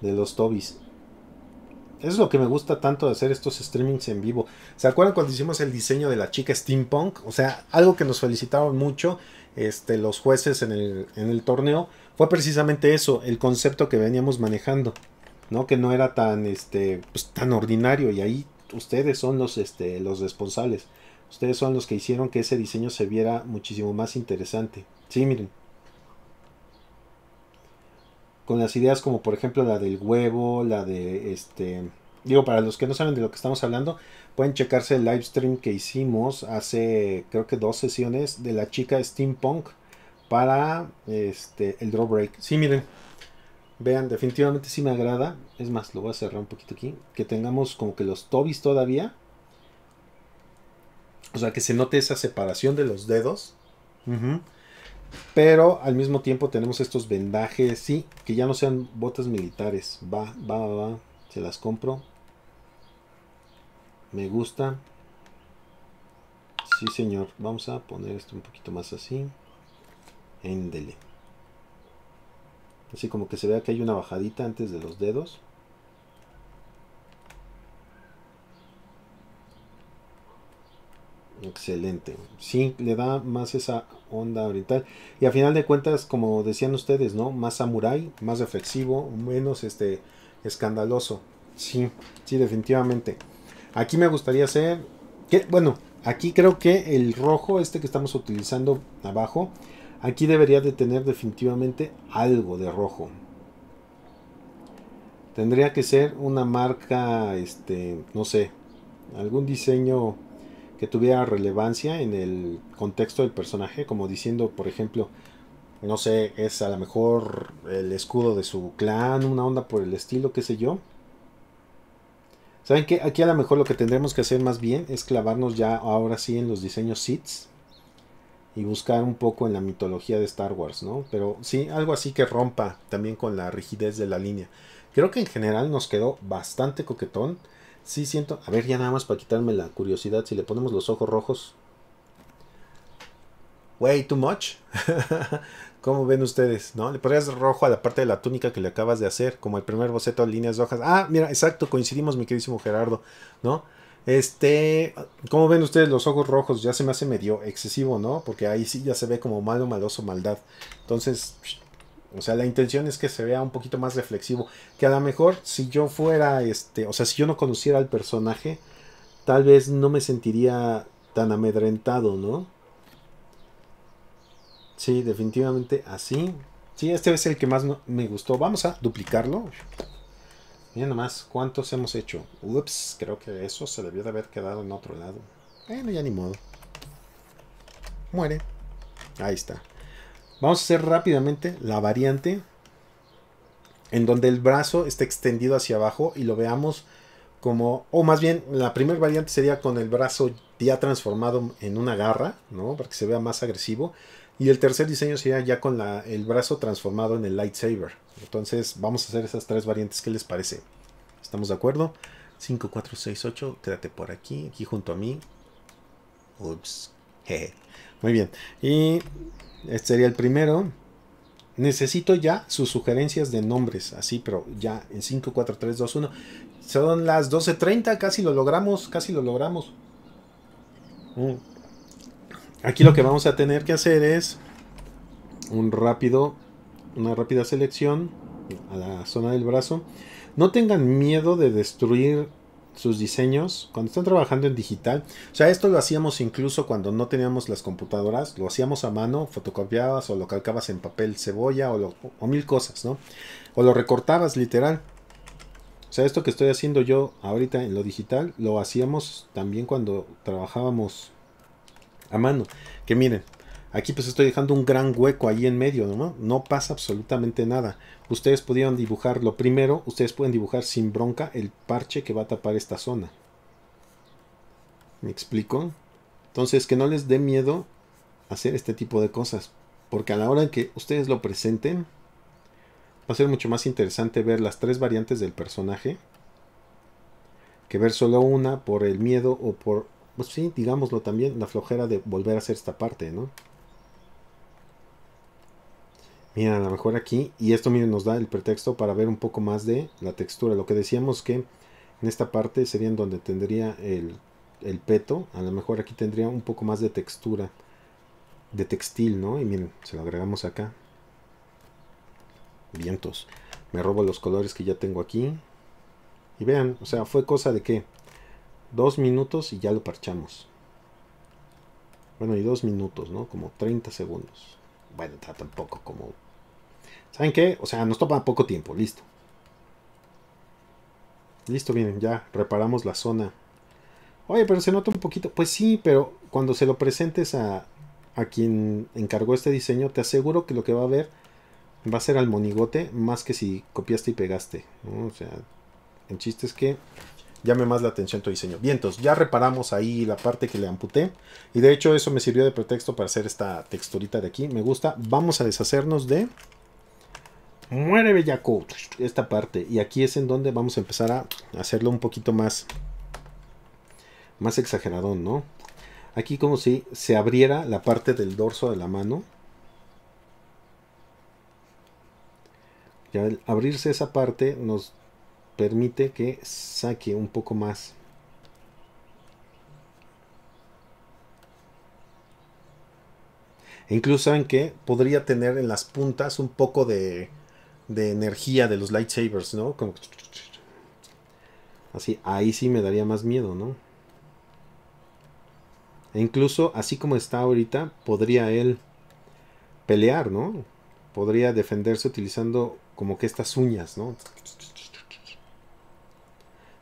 De los Tobis. Eso es lo que me gusta tanto de hacer estos streamings en vivo. ¿Se acuerdan cuando hicimos el diseño de la chica steampunk? O sea, algo que nos felicitaron mucho este, los jueces en el, en el torneo fue precisamente eso, el concepto que veníamos manejando, ¿no? Que no era tan, este, pues, tan ordinario y ahí ustedes son los, este, los responsables. Ustedes son los que hicieron que ese diseño se viera muchísimo más interesante. Sí, miren. Con las ideas como por ejemplo la del huevo, la de este... Digo, para los que no saben de lo que estamos hablando, pueden checarse el live stream que hicimos hace creo que dos sesiones de la chica steampunk para este, el break Sí, miren. Vean, definitivamente sí me agrada. Es más, lo voy a cerrar un poquito aquí. Que tengamos como que los tobis todavía. O sea, que se note esa separación de los dedos. Pero al mismo tiempo tenemos estos vendajes. Sí, que ya no sean botas militares. Va, va, va, va. Se las compro. Me gusta. Sí, señor. Vamos a poner esto un poquito más así. Así como que se vea que hay una bajadita antes de los dedos. Excelente. Sí, le da más esa onda oriental. Y a final de cuentas, como decían ustedes, ¿no? Más samurai, más reflexivo, menos este escandaloso. Sí, sí, definitivamente. Aquí me gustaría hacer. Que, bueno, aquí creo que el rojo, este que estamos utilizando abajo, Aquí debería de tener definitivamente algo de rojo. Tendría que ser una marca, este, no sé, algún diseño que tuviera relevancia en el contexto del personaje, como diciendo, por ejemplo, no sé, es a lo mejor el escudo de su clan, una onda por el estilo, qué sé yo. ¿Saben qué? Aquí a lo mejor lo que tendremos que hacer más bien es clavarnos ya ahora sí en los diseños SITs y buscar un poco en la mitología de Star Wars, ¿no? Pero sí, algo así que rompa también con la rigidez de la línea. Creo que en general nos quedó bastante coquetón. Sí siento, a ver ya nada más para quitarme la curiosidad, si le ponemos los ojos rojos. Way too much. *laughs* ¿Cómo ven ustedes? ¿No? Le podrías rojo a la parte de la túnica que le acabas de hacer, como el primer boceto de líneas rojas. Ah, mira, exacto, coincidimos, mi queridísimo Gerardo, ¿no? Este, como ven ustedes los ojos rojos? Ya se me hace medio excesivo, ¿no? Porque ahí sí ya se ve como malo, maloso, maldad. Entonces, o sea, la intención es que se vea un poquito más reflexivo. Que a lo mejor si yo fuera, este, o sea, si yo no conociera al personaje, tal vez no me sentiría tan amedrentado, ¿no? Sí, definitivamente así. Sí, este es el que más me gustó. Vamos a duplicarlo. Miren nomás, ¿cuántos hemos hecho? Ups, creo que eso se debió de haber quedado en otro lado. Bueno, ya ni modo. Muere. Ahí está. Vamos a hacer rápidamente la variante en donde el brazo está extendido hacia abajo y lo veamos como, o más bien, la primera variante sería con el brazo ya transformado en una garra, ¿no? Para que se vea más agresivo. Y el tercer diseño sería ya con la, el brazo transformado en el lightsaber. Entonces vamos a hacer esas tres variantes. ¿Qué les parece? ¿Estamos de acuerdo? 5, 4, 6, 8. Quédate por aquí. Aquí junto a mí. Ups. Muy bien. Y este sería el primero. Necesito ya sus sugerencias de nombres. Así, pero ya en 5, 4, 3, 2, 1. Son las 12.30. Casi lo logramos. Casi lo logramos. Mm. Aquí lo que vamos a tener que hacer es un rápido, una rápida selección a la zona del brazo. No tengan miedo de destruir sus diseños cuando están trabajando en digital. O sea, esto lo hacíamos incluso cuando no teníamos las computadoras, lo hacíamos a mano, fotocopiabas o lo calcabas en papel cebolla o, mil cosas, ¿no? O lo recortabas literal. O sea, esto que estoy haciendo yo ahorita en lo digital, lo hacíamos también cuando trabajábamos a mano. Que miren, aquí pues estoy dejando un gran hueco ahí en medio, ¿no? pasa absolutamente nada. Ustedes pudieron dibujar lo primero, ustedes pueden dibujar sin bronca el parche que va a tapar esta zona. ¿Me explico? Entonces, que no les dé miedo hacer este tipo de cosas. Porque a la hora en que ustedes lo presenten, va a ser mucho más interesante ver las tres variantes del personaje que ver solo una por el miedo o por pues sí, digámoslo también, la flojera de volver a hacer esta parte, ¿no? Mira, a lo mejor aquí, y esto miren, nos da el pretexto para ver un poco más de la textura. Lo que decíamos que en esta parte sería en donde tendría el, el peto, a lo mejor aquí tendría un poco más de textura, de textil, ¿no? Y miren, se lo agregamos acá. Vientos. Me robo los colores que ya tengo aquí. Y vean, o sea, fue cosa de que Dos minutos y ya lo parchamos. Bueno, y dos minutos, ¿no? Como 30 segundos. Bueno, tampoco como... ¿Saben qué? O sea, nos topa poco tiempo, listo. Listo, miren, ya reparamos la zona. Oye, pero se nota un poquito. Pues sí, pero cuando se lo presentes a, a quien encargó este diseño, te aseguro que lo que va a ver va a ser al monigote más que si copiaste y pegaste. O sea, el chiste es que llame más la atención tu diseño. Vientos, ya reparamos ahí la parte que le amputé. Y de hecho eso me sirvió de pretexto para hacer esta texturita de aquí. Me gusta. Vamos a deshacernos de... Muere bellaco. Esta parte. Y aquí es en donde vamos a empezar a hacerlo un poquito más... Más exagerado ¿no? Aquí como si se abriera la parte del dorso de la mano. Y al abrirse esa parte nos permite que saque un poco más. E incluso saben que podría tener en las puntas un poco de, de energía de los lightsabers, ¿no? Así, ahí sí me daría más miedo, ¿no? E incluso así como está ahorita, podría él pelear, ¿no? Podría defenderse utilizando como que estas uñas, ¿no?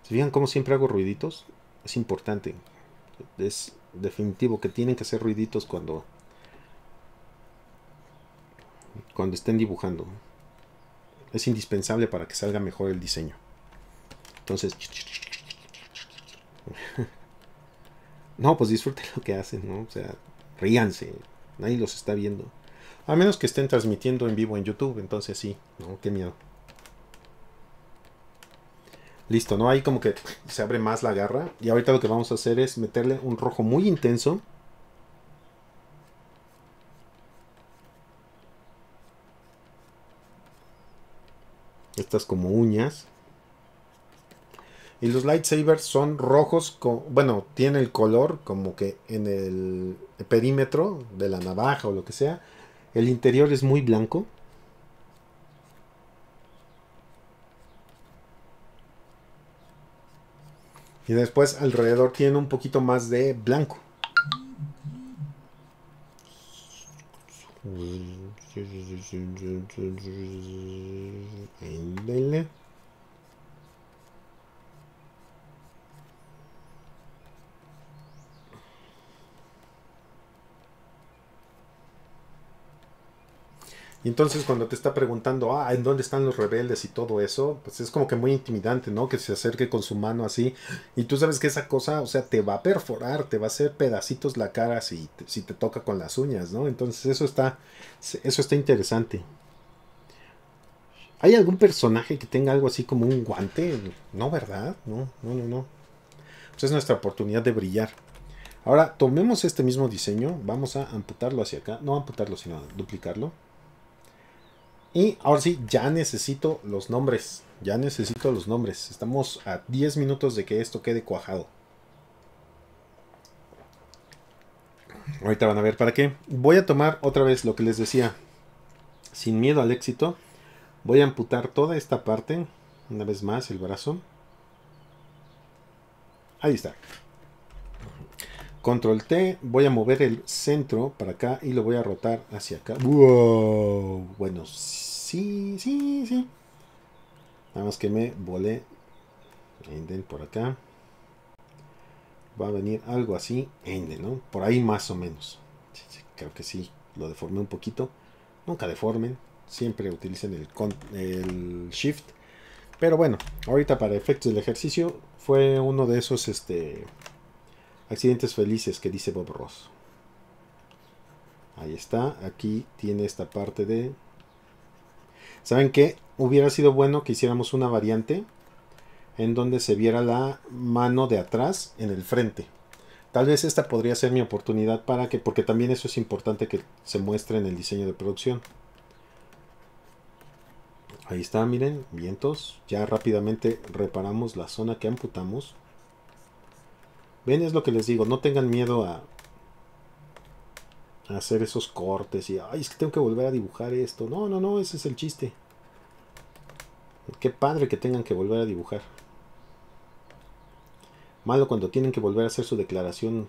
¿Se cómo siempre hago ruiditos? Es importante. Es definitivo que tienen que hacer ruiditos cuando, cuando estén dibujando. Es indispensable para que salga mejor el diseño. Entonces... No, pues disfruten lo que hacen, ¿no? O sea, ríanse. Nadie los está viendo. A menos que estén transmitiendo en vivo en YouTube, entonces sí, ¿no? Qué miedo listo, ¿no? Ahí como que se abre más la garra. Y ahorita lo que vamos a hacer es meterle un rojo muy intenso. Estas como uñas. Y los lightsabers son rojos, con, bueno, tiene el color como que en el perímetro de la navaja o lo que sea. El interior es muy blanco. Y después alrededor tiene un poquito más de blanco. Y entonces cuando te está preguntando, ah, ¿en dónde están los rebeldes y todo eso? Pues es como que muy intimidante, ¿no? Que se acerque con su mano así. Y tú sabes que esa cosa, o sea, te va a perforar, te va a hacer pedacitos la cara si te, si te toca con las uñas, ¿no? Entonces eso está, eso está interesante. ¿Hay algún personaje que tenga algo así como un guante? No, ¿verdad? No, no, no, no. Pues es nuestra oportunidad de brillar. Ahora, tomemos este mismo diseño, vamos a amputarlo hacia acá, no amputarlo, sino duplicarlo. Y ahora sí, ya necesito los nombres. Ya necesito los nombres. Estamos a 10 minutos de que esto quede cuajado. Ahorita van a ver para qué. Voy a tomar otra vez lo que les decía. Sin miedo al éxito. Voy a amputar toda esta parte. Una vez más el brazo. Ahí está. Control T, voy a mover el centro para acá y lo voy a rotar hacia acá. ¡Wow! Bueno, sí, sí, sí. Nada más que me volé. Enden por acá. Va a venir algo así. Enden, ¿no? Por ahí más o menos. Creo que sí. Lo deformé un poquito. Nunca deformen. Siempre utilicen el, el shift. Pero bueno, ahorita para efectos del ejercicio fue uno de esos este, Accidentes felices que dice Bob Ross. Ahí está, aquí tiene esta parte de... ¿Saben qué? Hubiera sido bueno que hiciéramos una variante en donde se viera la mano de atrás en el frente. Tal vez esta podría ser mi oportunidad para que, porque también eso es importante que se muestre en el diseño de producción. Ahí está, miren, vientos. Ya rápidamente reparamos la zona que amputamos. Ven, es lo que les digo, no tengan miedo a, hacer esos cortes y, ay, es que tengo que volver a dibujar esto. No, no, no, ese es el chiste. Qué padre que tengan que volver a dibujar. Malo cuando tienen que volver a hacer su declaración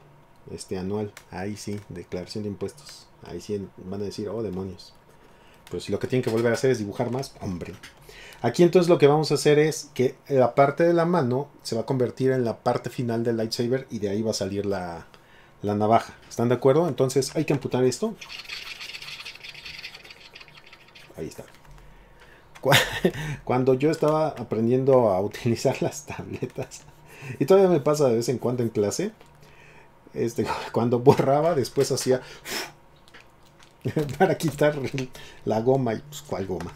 este anual. Ahí sí, declaración de impuestos. Ahí sí van a decir, oh demonios. Pero pues, si lo que tienen que volver a hacer es dibujar más, hombre. Aquí entonces lo que vamos a hacer es que la parte de la mano se va a convertir en la parte final del lightsaber y de ahí va a salir la, la navaja. ¿Están de acuerdo? Entonces hay que amputar esto. Ahí está. *laughs* Cuando yo estaba aprendiendo a utilizar las tabletas, y todavía me pasa de vez en cuando en clase, este, *laughs* cuando borraba, después hacía *laughs* para quitar la goma y pues cuál goma.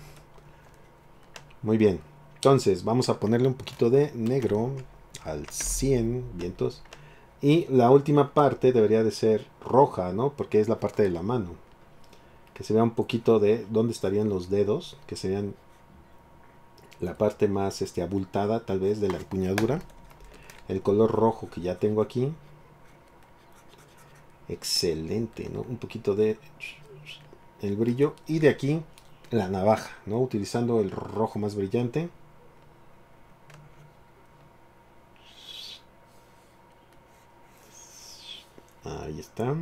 Muy bien. Entonces vamos a ponerle un poquito de negro al 100 vientos. Y la última parte debería de ser roja, ¿no? Porque es la parte de la mano. Que se vea un poquito de dónde estarían los dedos, que serían la parte más este, abultada tal vez de la empuñadura. El color rojo que ya tengo aquí. Excelente, ¿no? Un poquito de el brillo y de aquí la navaja, ¿no? Utilizando el rojo más brillante. Ahí está.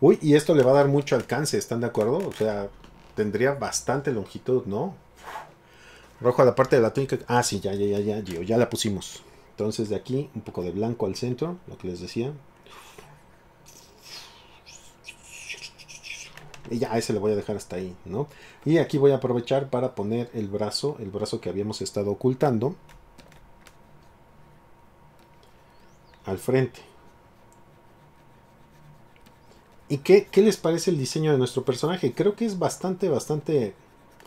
Uy, y esto le va a dar mucho alcance, ¿están de acuerdo? O sea, tendría bastante longitud, ¿no? Rojo a la parte de la túnica. Ah, sí, ya, ya, ya, ya, ya la pusimos. Entonces de aquí un poco de blanco al centro, lo que les decía. Y ya ese le voy a dejar hasta ahí, ¿no? Y aquí voy a aprovechar para poner el brazo, el brazo que habíamos estado ocultando. Al frente. ¿Y qué les parece el diseño de nuestro personaje? Creo que es bastante, bastante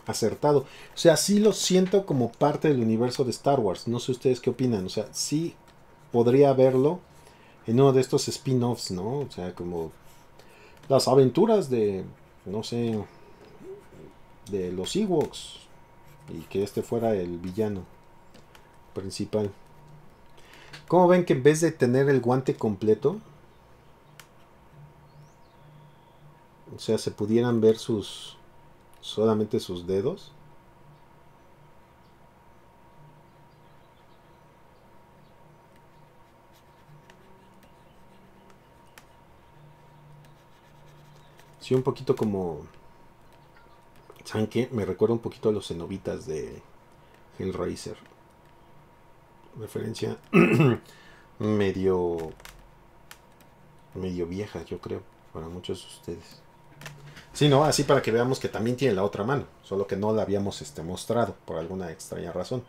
acertado. O sea, sí lo siento como parte del universo de Star Wars. No sé ustedes qué opinan. O sea, sí podría verlo en uno de estos spin-offs, ¿no? O sea, como las aventuras de, no sé, de los Ewoks. Y que este fuera el villano principal. ¿Cómo ven que en vez de tener el guante completo, o sea, se pudieran ver sus solamente sus dedos. Sí, un poquito como... ¿Saben qué? Me recuerda un poquito a los cenobitas de Hellraiser. Referencia *clears throat* medio... medio vieja, yo creo, para muchos de ustedes. Sí, no, así para que veamos que también tiene la otra mano, solo que no la habíamos este, mostrado por alguna extraña razón.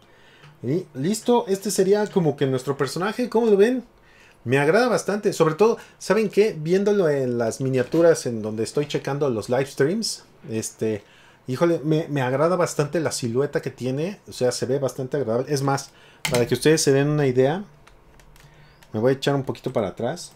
Y listo, este sería como que nuestro personaje, ¿cómo lo ven? Me agrada bastante, sobre todo, ¿saben qué? Viéndolo en las miniaturas en donde estoy checando los live streams, este, híjole, me, me agrada bastante la silueta que tiene, o sea, se ve bastante agradable. Es más, para que ustedes se den una idea, me voy a echar un poquito para atrás.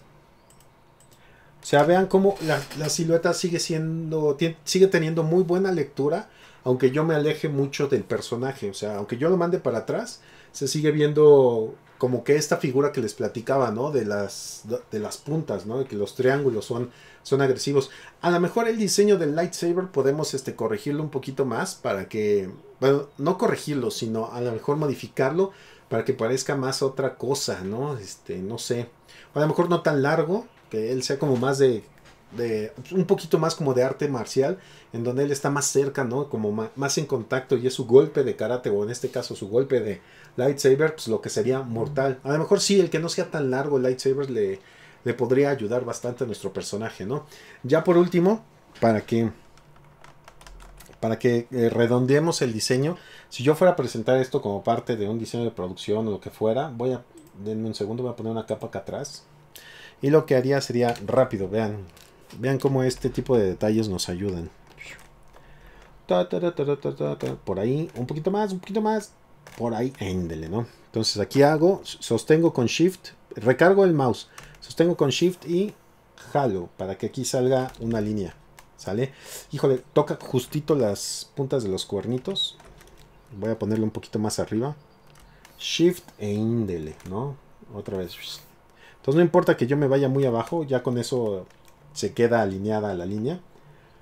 O sea, vean cómo la, silueta sigue siendo, sigue teniendo muy buena lectura, aunque yo me aleje mucho del personaje. O sea, aunque yo lo mande para atrás, se sigue viendo como que esta figura que les platicaba, ¿no? De las, de las puntas, ¿no? De que los triángulos son, son agresivos. A lo mejor el diseño del lightsaber podemos este, corregirlo un poquito más para que, bueno, no corregirlo, sino a lo mejor modificarlo para que parezca más otra cosa, ¿no? Este, no sé. a lo mejor no tan largo, que él sea como más de, un poquito más como de arte marcial, en donde él está más cerca, ¿no? Como más, en contacto y es su golpe de karate, o en este caso su golpe de lightsaber, pues lo que sería mortal. A lo mejor sí, el que no sea tan largo el lightsaber le, le podría ayudar bastante a nuestro personaje, ¿no? Ya por último, para que para que eh, redondeemos el diseño. Si yo fuera a presentar esto como parte de un diseño de producción o lo que fuera, voy a, denme un segundo, voy a poner una capa acá atrás. Y lo que haría sería rápido, vean. Vean cómo este tipo de detalles nos ayudan. Por ahí, un poquito más, un poquito más. Por ahí, éndele, ¿no? Entonces aquí hago, sostengo con Shift, recargo el mouse, sostengo con Shift y jalo para que aquí salga una línea. ¿Sale? Híjole, toca justito las puntas de los cuernitos. Voy a ponerle un poquito más arriba. Shift e índele, ¿no? Otra vez. Entonces no importa que yo me vaya muy abajo, ya con eso se queda alineada la línea.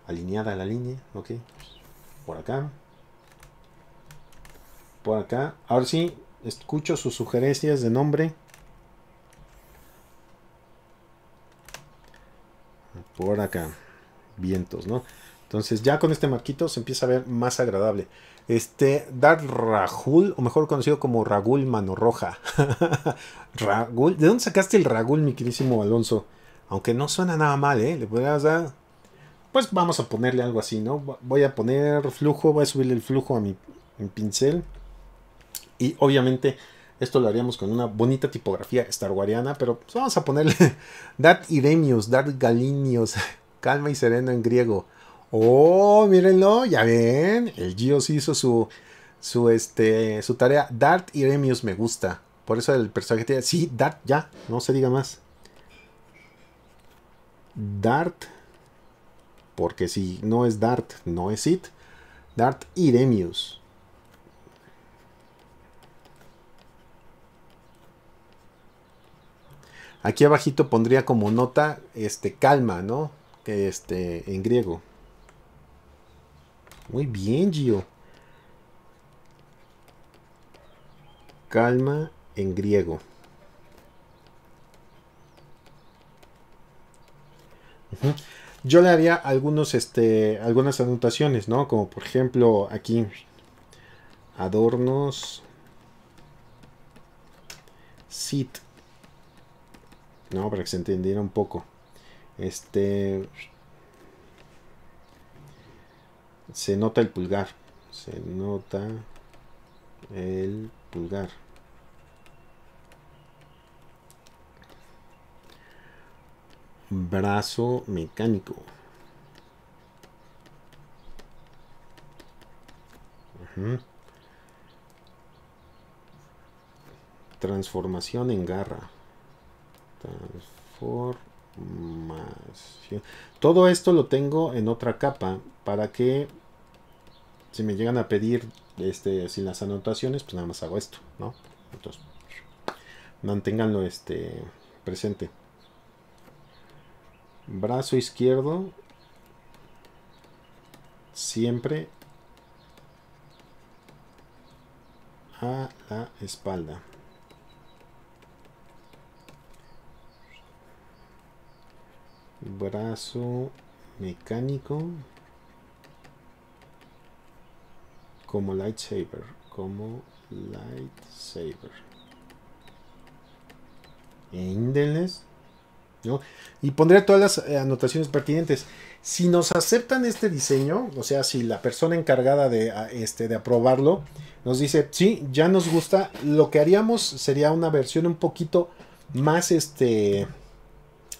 Alineada la línea, ok. Por acá. Por acá. Ahora sí, escucho sus sugerencias de nombre. Por acá. Vientos, ¿no? Entonces ya con este marquito se empieza a ver más agradable. Este, Dar Rahul, o mejor conocido como Ragul Mano Roja. *laughs* Ragul, ¿de dónde sacaste el Ragul, mi querísimo Alonso? Aunque no suena nada mal, ¿eh? Le podrías dar. Pues vamos a ponerle algo así, ¿no? Voy a poner flujo, voy a subirle el flujo a mi, pincel. Y obviamente esto lo haríamos con una bonita tipografía starwariana, pero pues, vamos a ponerle *laughs* Dat Iremius, Dat Galinius, *laughs* calma y sereno en griego. Oh, mírenlo, ya ven. El Gios hizo su, su, este, su tarea. Dart Iremius me gusta. Por eso el personaje tiene. Sí, Dart, ya. No se diga más. Dart. Porque si no es Dart, no es It. Dart Iremius Aquí abajito pondría como nota, este, calma, ¿no? Este, en griego. Muy bien, Gio. Calma en griego. Yo le haría algunos, este, algunas anotaciones, ¿no? Como por ejemplo aquí. Adornos. Sit. No, para que se entendiera un poco. Este. Se nota el pulgar. Se nota el pulgar. Brazo mecánico. Transformación en garra. Transformación. Todo esto lo tengo en otra capa para que si me llegan a pedir este, sin las anotaciones, pues nada más hago esto, ¿no? Entonces, manténganlo este, presente. Brazo izquierdo siempre a la espalda. Brazo mecánico como lightsaber, como lightsaber. Endless. ¿no? Y pondría todas las eh, anotaciones pertinentes. Si nos aceptan este diseño, o sea, si la persona encargada de, ah, este, de aprobarlo nos dice, sí, ya nos gusta, lo que haríamos sería una versión un poquito más, este,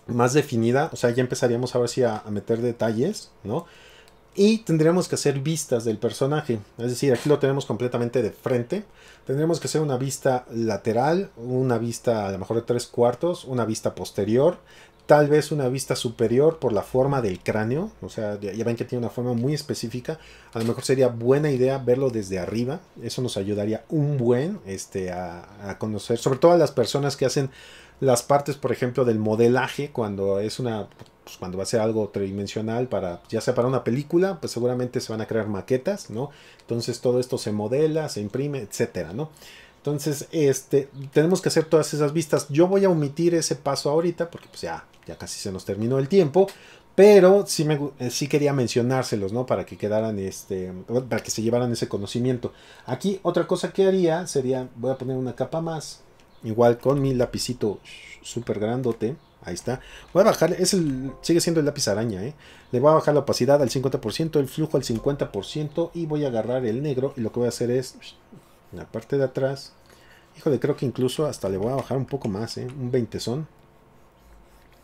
más definida. O sea, ya empezaríamos a ver si a meter detalles, ¿no? y tendríamos que hacer vistas del personaje. Es decir, aquí lo tenemos completamente de frente. Tendríamos que hacer una vista lateral, una vista a lo mejor de tres cuartos, una vista posterior, tal vez una vista superior por la forma del cráneo. O sea, ya ven que tiene una forma muy específica. A lo mejor sería buena idea verlo desde arriba. Eso nos ayudaría un buen este, a, a conocer, sobre todo a las personas que hacen las partes, por ejemplo, del modelaje, cuando es una pues, cuando va a ser algo tridimensional, para, ya sea para una película, pues seguramente se van a crear maquetas, ¿no? Entonces todo esto se modela, se imprime, etcétera, ¿no? Entonces, este, tenemos que hacer todas esas vistas. Yo voy a omitir ese paso ahorita, porque pues ya, ya casi se nos terminó el tiempo. Pero sí, me, eh, sí quería mencionárselos, ¿no? Para que quedaran, este, para que se llevaran ese conocimiento. Aquí otra cosa que haría sería, voy a poner una capa más, igual con mi lapicito súper grandote. Ahí está. Voy a bajar, es sigue siendo el lápiz araña, ¿eh? Le voy a bajar la opacidad al 50%, el flujo al 50% y voy a agarrar el negro y lo que voy a hacer es, en la parte de atrás, híjole, creo que incluso hasta le voy a bajar un poco más, ¿eh? Un 20 son.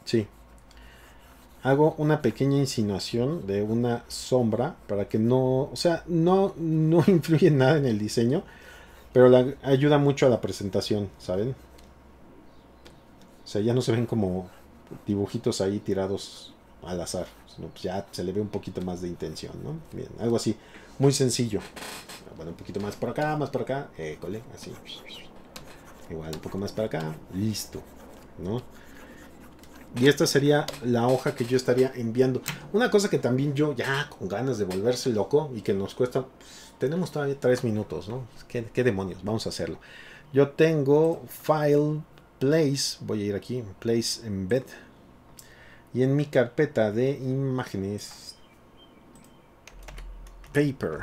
Sí. Hago una pequeña insinuación de una sombra para que no, o sea, no, no *laughs* influye nada en el diseño, pero la, ayuda mucho a la presentación, ¿saben? O sea, ya no se ven como dibujitos ahí tirados al azar. Sino pues ya se le ve un poquito más de intención, ¿no? Bien, algo así. Muy sencillo. Ah, bueno, un poquito más por acá, más por acá. École, así. Igual, un poco más para acá. Listo, ¿no? Y esta sería la hoja que yo estaría enviando. Una cosa que también yo ya con ganas de volverse loco y que nos cuesta... tenemos todavía tres minutos, ¿no? ¿Qué, demonios? Vamos a hacerlo. Yo tengo file place, voy a ir aquí, place embed, y en mi carpeta de imágenes, paper.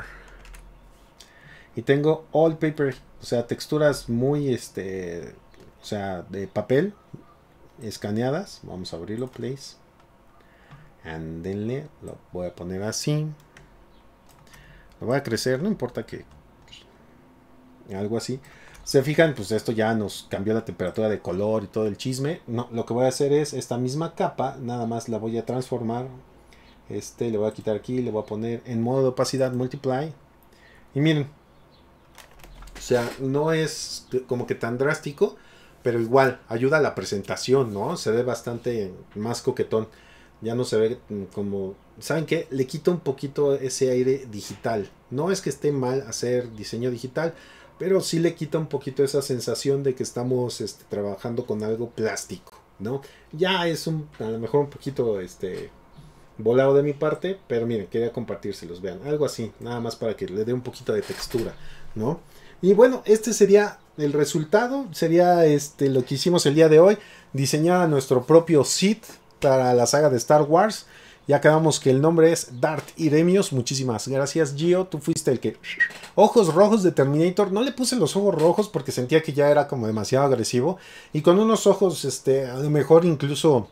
Y tengo all paper, o sea, texturas muy, este, o sea, de papel, escaneadas. Vamos a abrirlo, place. Andenle, lo voy a poner así. Lo voy a crecer, no importa que algo así. Se fijan, pues esto ya nos cambió la temperatura de color y todo el chisme. No, lo que voy a hacer es esta misma capa, nada más la voy a transformar. Este le voy a quitar aquí, le voy a poner en modo de opacidad multiply. Y miren, o sea, no es como que tan drástico, pero igual ayuda a la presentación, ¿no? Se ve bastante más coquetón. Ya no se ve como... ¿Saben qué? Le quita un poquito ese aire digital. No es que esté mal hacer diseño digital, pero sí le quita un poquito esa sensación de que estamos este, trabajando con algo plástico, ¿no? Ya es un, a lo mejor un poquito este, volado de mi parte, pero miren, quería compartírselos, vean, algo así, nada más para que le dé un poquito de textura, ¿no? Y bueno, este sería el resultado, sería este, lo que hicimos el día de hoy, diseñar nuestro propio sit para la saga de Star Wars. Ya acabamos que el nombre es Dart Iremios. Muchísimas gracias, Gio. Tú fuiste el que. Ojos rojos de Terminator. No le puse los ojos rojos porque sentía que ya era como demasiado agresivo. Y con unos ojos, este, a lo mejor incluso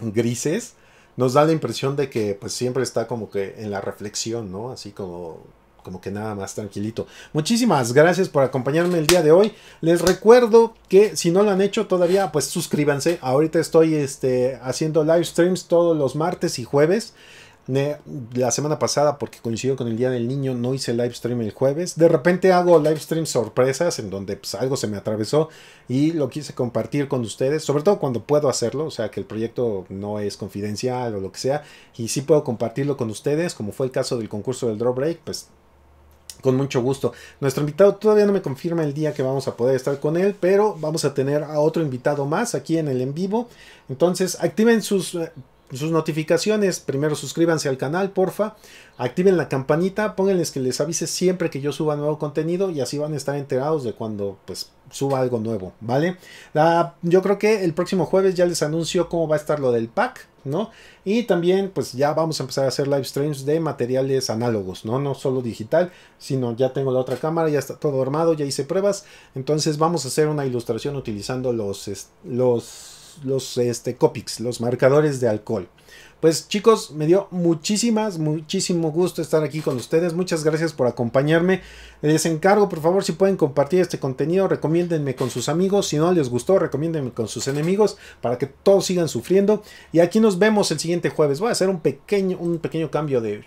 grises, nos da la impresión de que pues siempre está como que en la reflexión, ¿no? Así como como que nada más tranquilito. Muchísimas gracias por acompañarme el día de hoy. Les recuerdo que si no lo han hecho todavía, pues suscríbanse. Ahorita estoy este, haciendo live streams todos los martes y jueves. La semana pasada, porque coincidió con el Día del Niño, no hice live stream el jueves. De repente hago live stream sorpresas en donde pues, algo se me atravesó y lo quise compartir con ustedes, sobre todo cuando puedo hacerlo, o sea que el proyecto no es confidencial o lo que sea, y sí puedo compartirlo con ustedes, como fue el caso del concurso del Draw Break, pues con mucho gusto. Nuestro invitado todavía no me confirma el día que vamos a poder estar con él, pero vamos a tener a otro invitado más aquí en el en vivo. Entonces, activen sus, eh, sus notificaciones. Primero suscríbanse al canal, porfa. Activen la campanita, pónganles que les avise siempre que yo suba nuevo contenido y así van a estar enterados de cuando pues suba algo nuevo, ¿vale? yo creo que el próximo jueves ya les anuncio cómo va a estar lo del pack, ¿no? Y también pues ya vamos a empezar a hacer live streams de materiales análogos, ¿no? No solo digital, sino ya tengo la otra cámara, ya está todo armado, ya hice pruebas, entonces vamos a hacer una ilustración utilizando los, los, los este, copics, los marcadores de alcohol. Pues chicos, me dio muchísimas, muchísimo gusto estar aquí con ustedes. Muchas gracias por acompañarme. Les encargo, por favor, si pueden compartir este contenido, recomiéndenme con sus amigos. Si no les gustó, recomiéndenme con sus enemigos para que todos sigan sufriendo. Y aquí nos vemos el siguiente jueves. Voy a hacer un pequeño, un pequeño cambio de,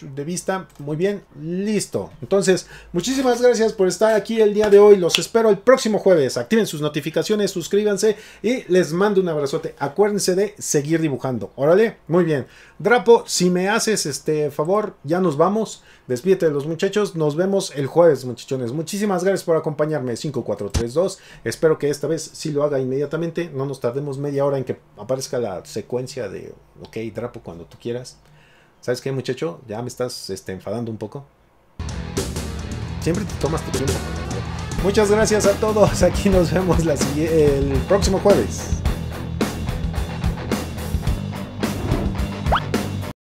de vista. Muy bien, listo. Entonces, muchísimas gracias por estar aquí el día de hoy. Los espero el próximo jueves. Activen sus notificaciones, suscríbanse y les mando un abrazote. Acuérdense de seguir dibujando. Órale, muy bien. Drapo, si me haces este favor, ya nos vamos. Despídete de los muchachos. Nos vemos el jueves, muchachones. Muchísimas gracias por acompañarme. 5432. Espero que esta vez sí lo haga inmediatamente. No nos tardemos media hora en que aparezca la secuencia de OK, drapo cuando tú quieras. ¿Sabes qué, muchacho? Ya me estás este, enfadando un poco. Siempre te tomas tu tiempo. Muchas gracias a todos. Aquí nos vemos el próximo jueves.